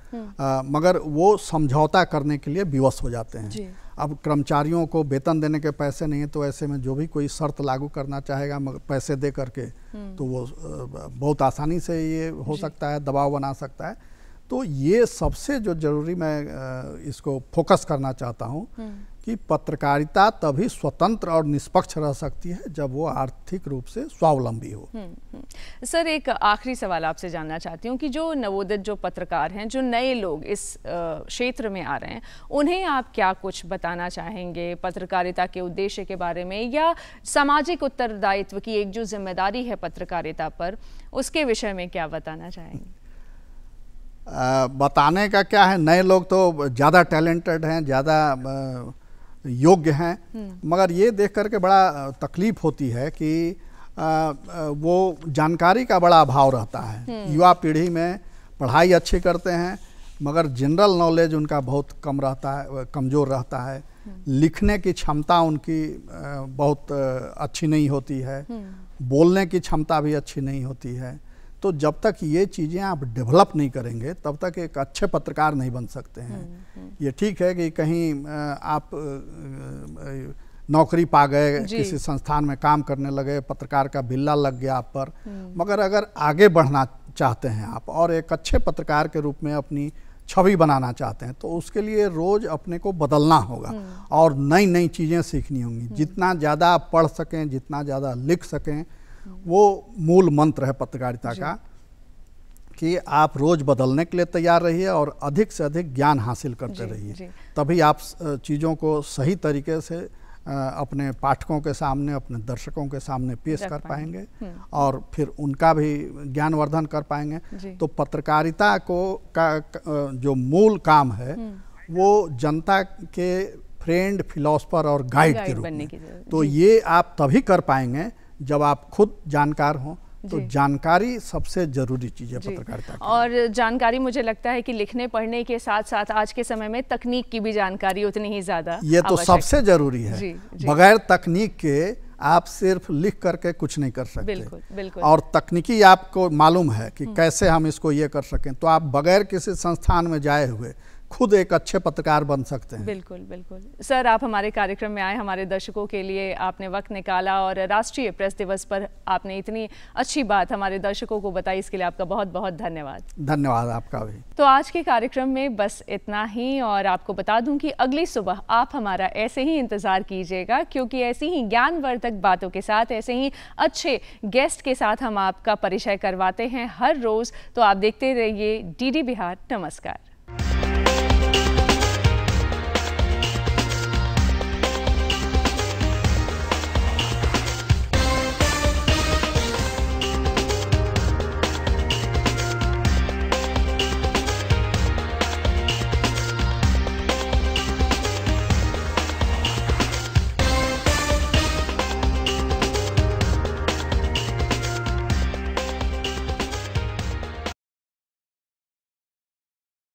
आ, मगर वो समझौता करने के लिए विवश हो जाते हैं अब कर्मचारियों को वेतन देने के पैसे नहीं तो ऐसे में जो भी कोई शर्त लागू करना चाहेगा मगर पैसे दे करके हम्म। तो वो बहुत आसानी से ये हो सकता है दबाव बना सकता है तो ये सबसे जो जरूरी मैं इसको फोकस करना चाहता हूँ हम्म। कि पत्रकारिता तभी स्वतंत्र और निष्पक्ष रह सकती है जब वो आर्थिक रूप से स्वावलंबी हो हम्म, हम्म। सर एक आखिरी सवाल आपसे जानना चाहती हूँ कि जो नवोदित जो पत्रकार हैं जो नए लोग इस क्षेत्र में आ रहे हैं उन्हें आप क्या कुछ बताना चाहेंगे पत्रकारिता के उद्देश्य के बारे में या सामाजिक उत्तरदायित्व की एक जो जिम्मेदारी है पत्रकारिता पर उसके विषय में क्या बताना चाहेंगे आ, बताने का क्या है नए लोग तो ज़्यादा टैलेंटेड हैं ज़्यादा योग्य हैं हम्म। मगर ये देख करके बड़ा तकलीफ होती है कि आ, वो जानकारी का बड़ा अभाव रहता है हम्म। युवा पीढ़ी में पढ़ाई अच्छी करते हैं मगर जनरल नॉलेज उनका बहुत कम रहता है कमज़ोर रहता है हम्म। लिखने की क्षमता उनकी बहुत अच्छी नहीं होती है बोलने की क्षमता भी अच्छी नहीं होती है तो जब तक ये चीज़ें आप डेवलप नहीं करेंगे तब तक एक अच्छे पत्रकार नहीं बन सकते हैं हम्म, हम्म। ये ठीक है कि कहीं आप नौकरी पा गए किसी संस्थान में काम करने लगे पत्रकार का बिल्ला लग गया आप पर हम्म। मगर अगर आगे बढ़ना चाहते हैं आप और एक अच्छे पत्रकार के रूप में अपनी छवि बनाना चाहते हैं तो उसके लिए रोज़ अपने को बदलना होगा और नई नई चीज़ें सीखनी होंगी जितना ज़्यादा आप पढ़ सकें जितना ज़्यादा लिख सकें वो मूल मंत्र है पत्रकारिता का कि आप रोज बदलने के लिए तैयार रहिए और अधिक से अधिक ज्ञान हासिल करते रहिए तभी आप चीज़ों को सही तरीके से अपने पाठकों के सामने अपने दर्शकों के सामने पेश कर पाएंगे हम्म। और फिर उनका भी ज्ञानवर्धन कर पाएंगे तो पत्रकारिता को का जो मूल काम है हम्म। वो जनता के फ्रेंड फिलोसफर और गाइड के रूप में तो ये आप तभी कर पाएंगे जब आप खुद जानकार हों तो जानकारी सबसे जरूरी चीज़ है पत्रकारिता और जानकारी मुझे लगता है कि लिखने पढ़ने के साथ साथ आज के समय में तकनीक की भी जानकारी उतनी ही ज़्यादा ये तो सबसे ज़रूरी है बगैर तकनीक के आप सिर्फ लिख करके कुछ नहीं कर सकते बिल्कुल बिल्कुल और तकनीकी आपको मालूम है कि हम्म। कैसे हम इसको ये कर सकें तो आप बगैर किसी संस्थान में जाए हुए खुद एक अच्छे पत्रकार बन सकते हैं बिल्कुल बिल्कुल सर आप हमारे कार्यक्रम में आए हमारे दर्शकों के लिए आपने वक्त निकाला और राष्ट्रीय प्रेस दिवस पर आपने इतनी अच्छी बात हमारे दर्शकों को बताई इसके लिए आपका बहुत बहुत धन्यवाद धन्यवाद आपका भी तो आज के कार्यक्रम में बस इतना ही और आपको बता दूं कि अगली सुबह आप हमारा ऐसे ही इंतज़ार कीजिएगा क्योंकि ऐसी ही ज्ञानवर्धक बातों के साथ ऐसे ही अच्छे गेस्ट के साथ हम आपका परिचय करवाते हैं हर रोज़ तो आप देखते रहिए डी बिहार नमस्कार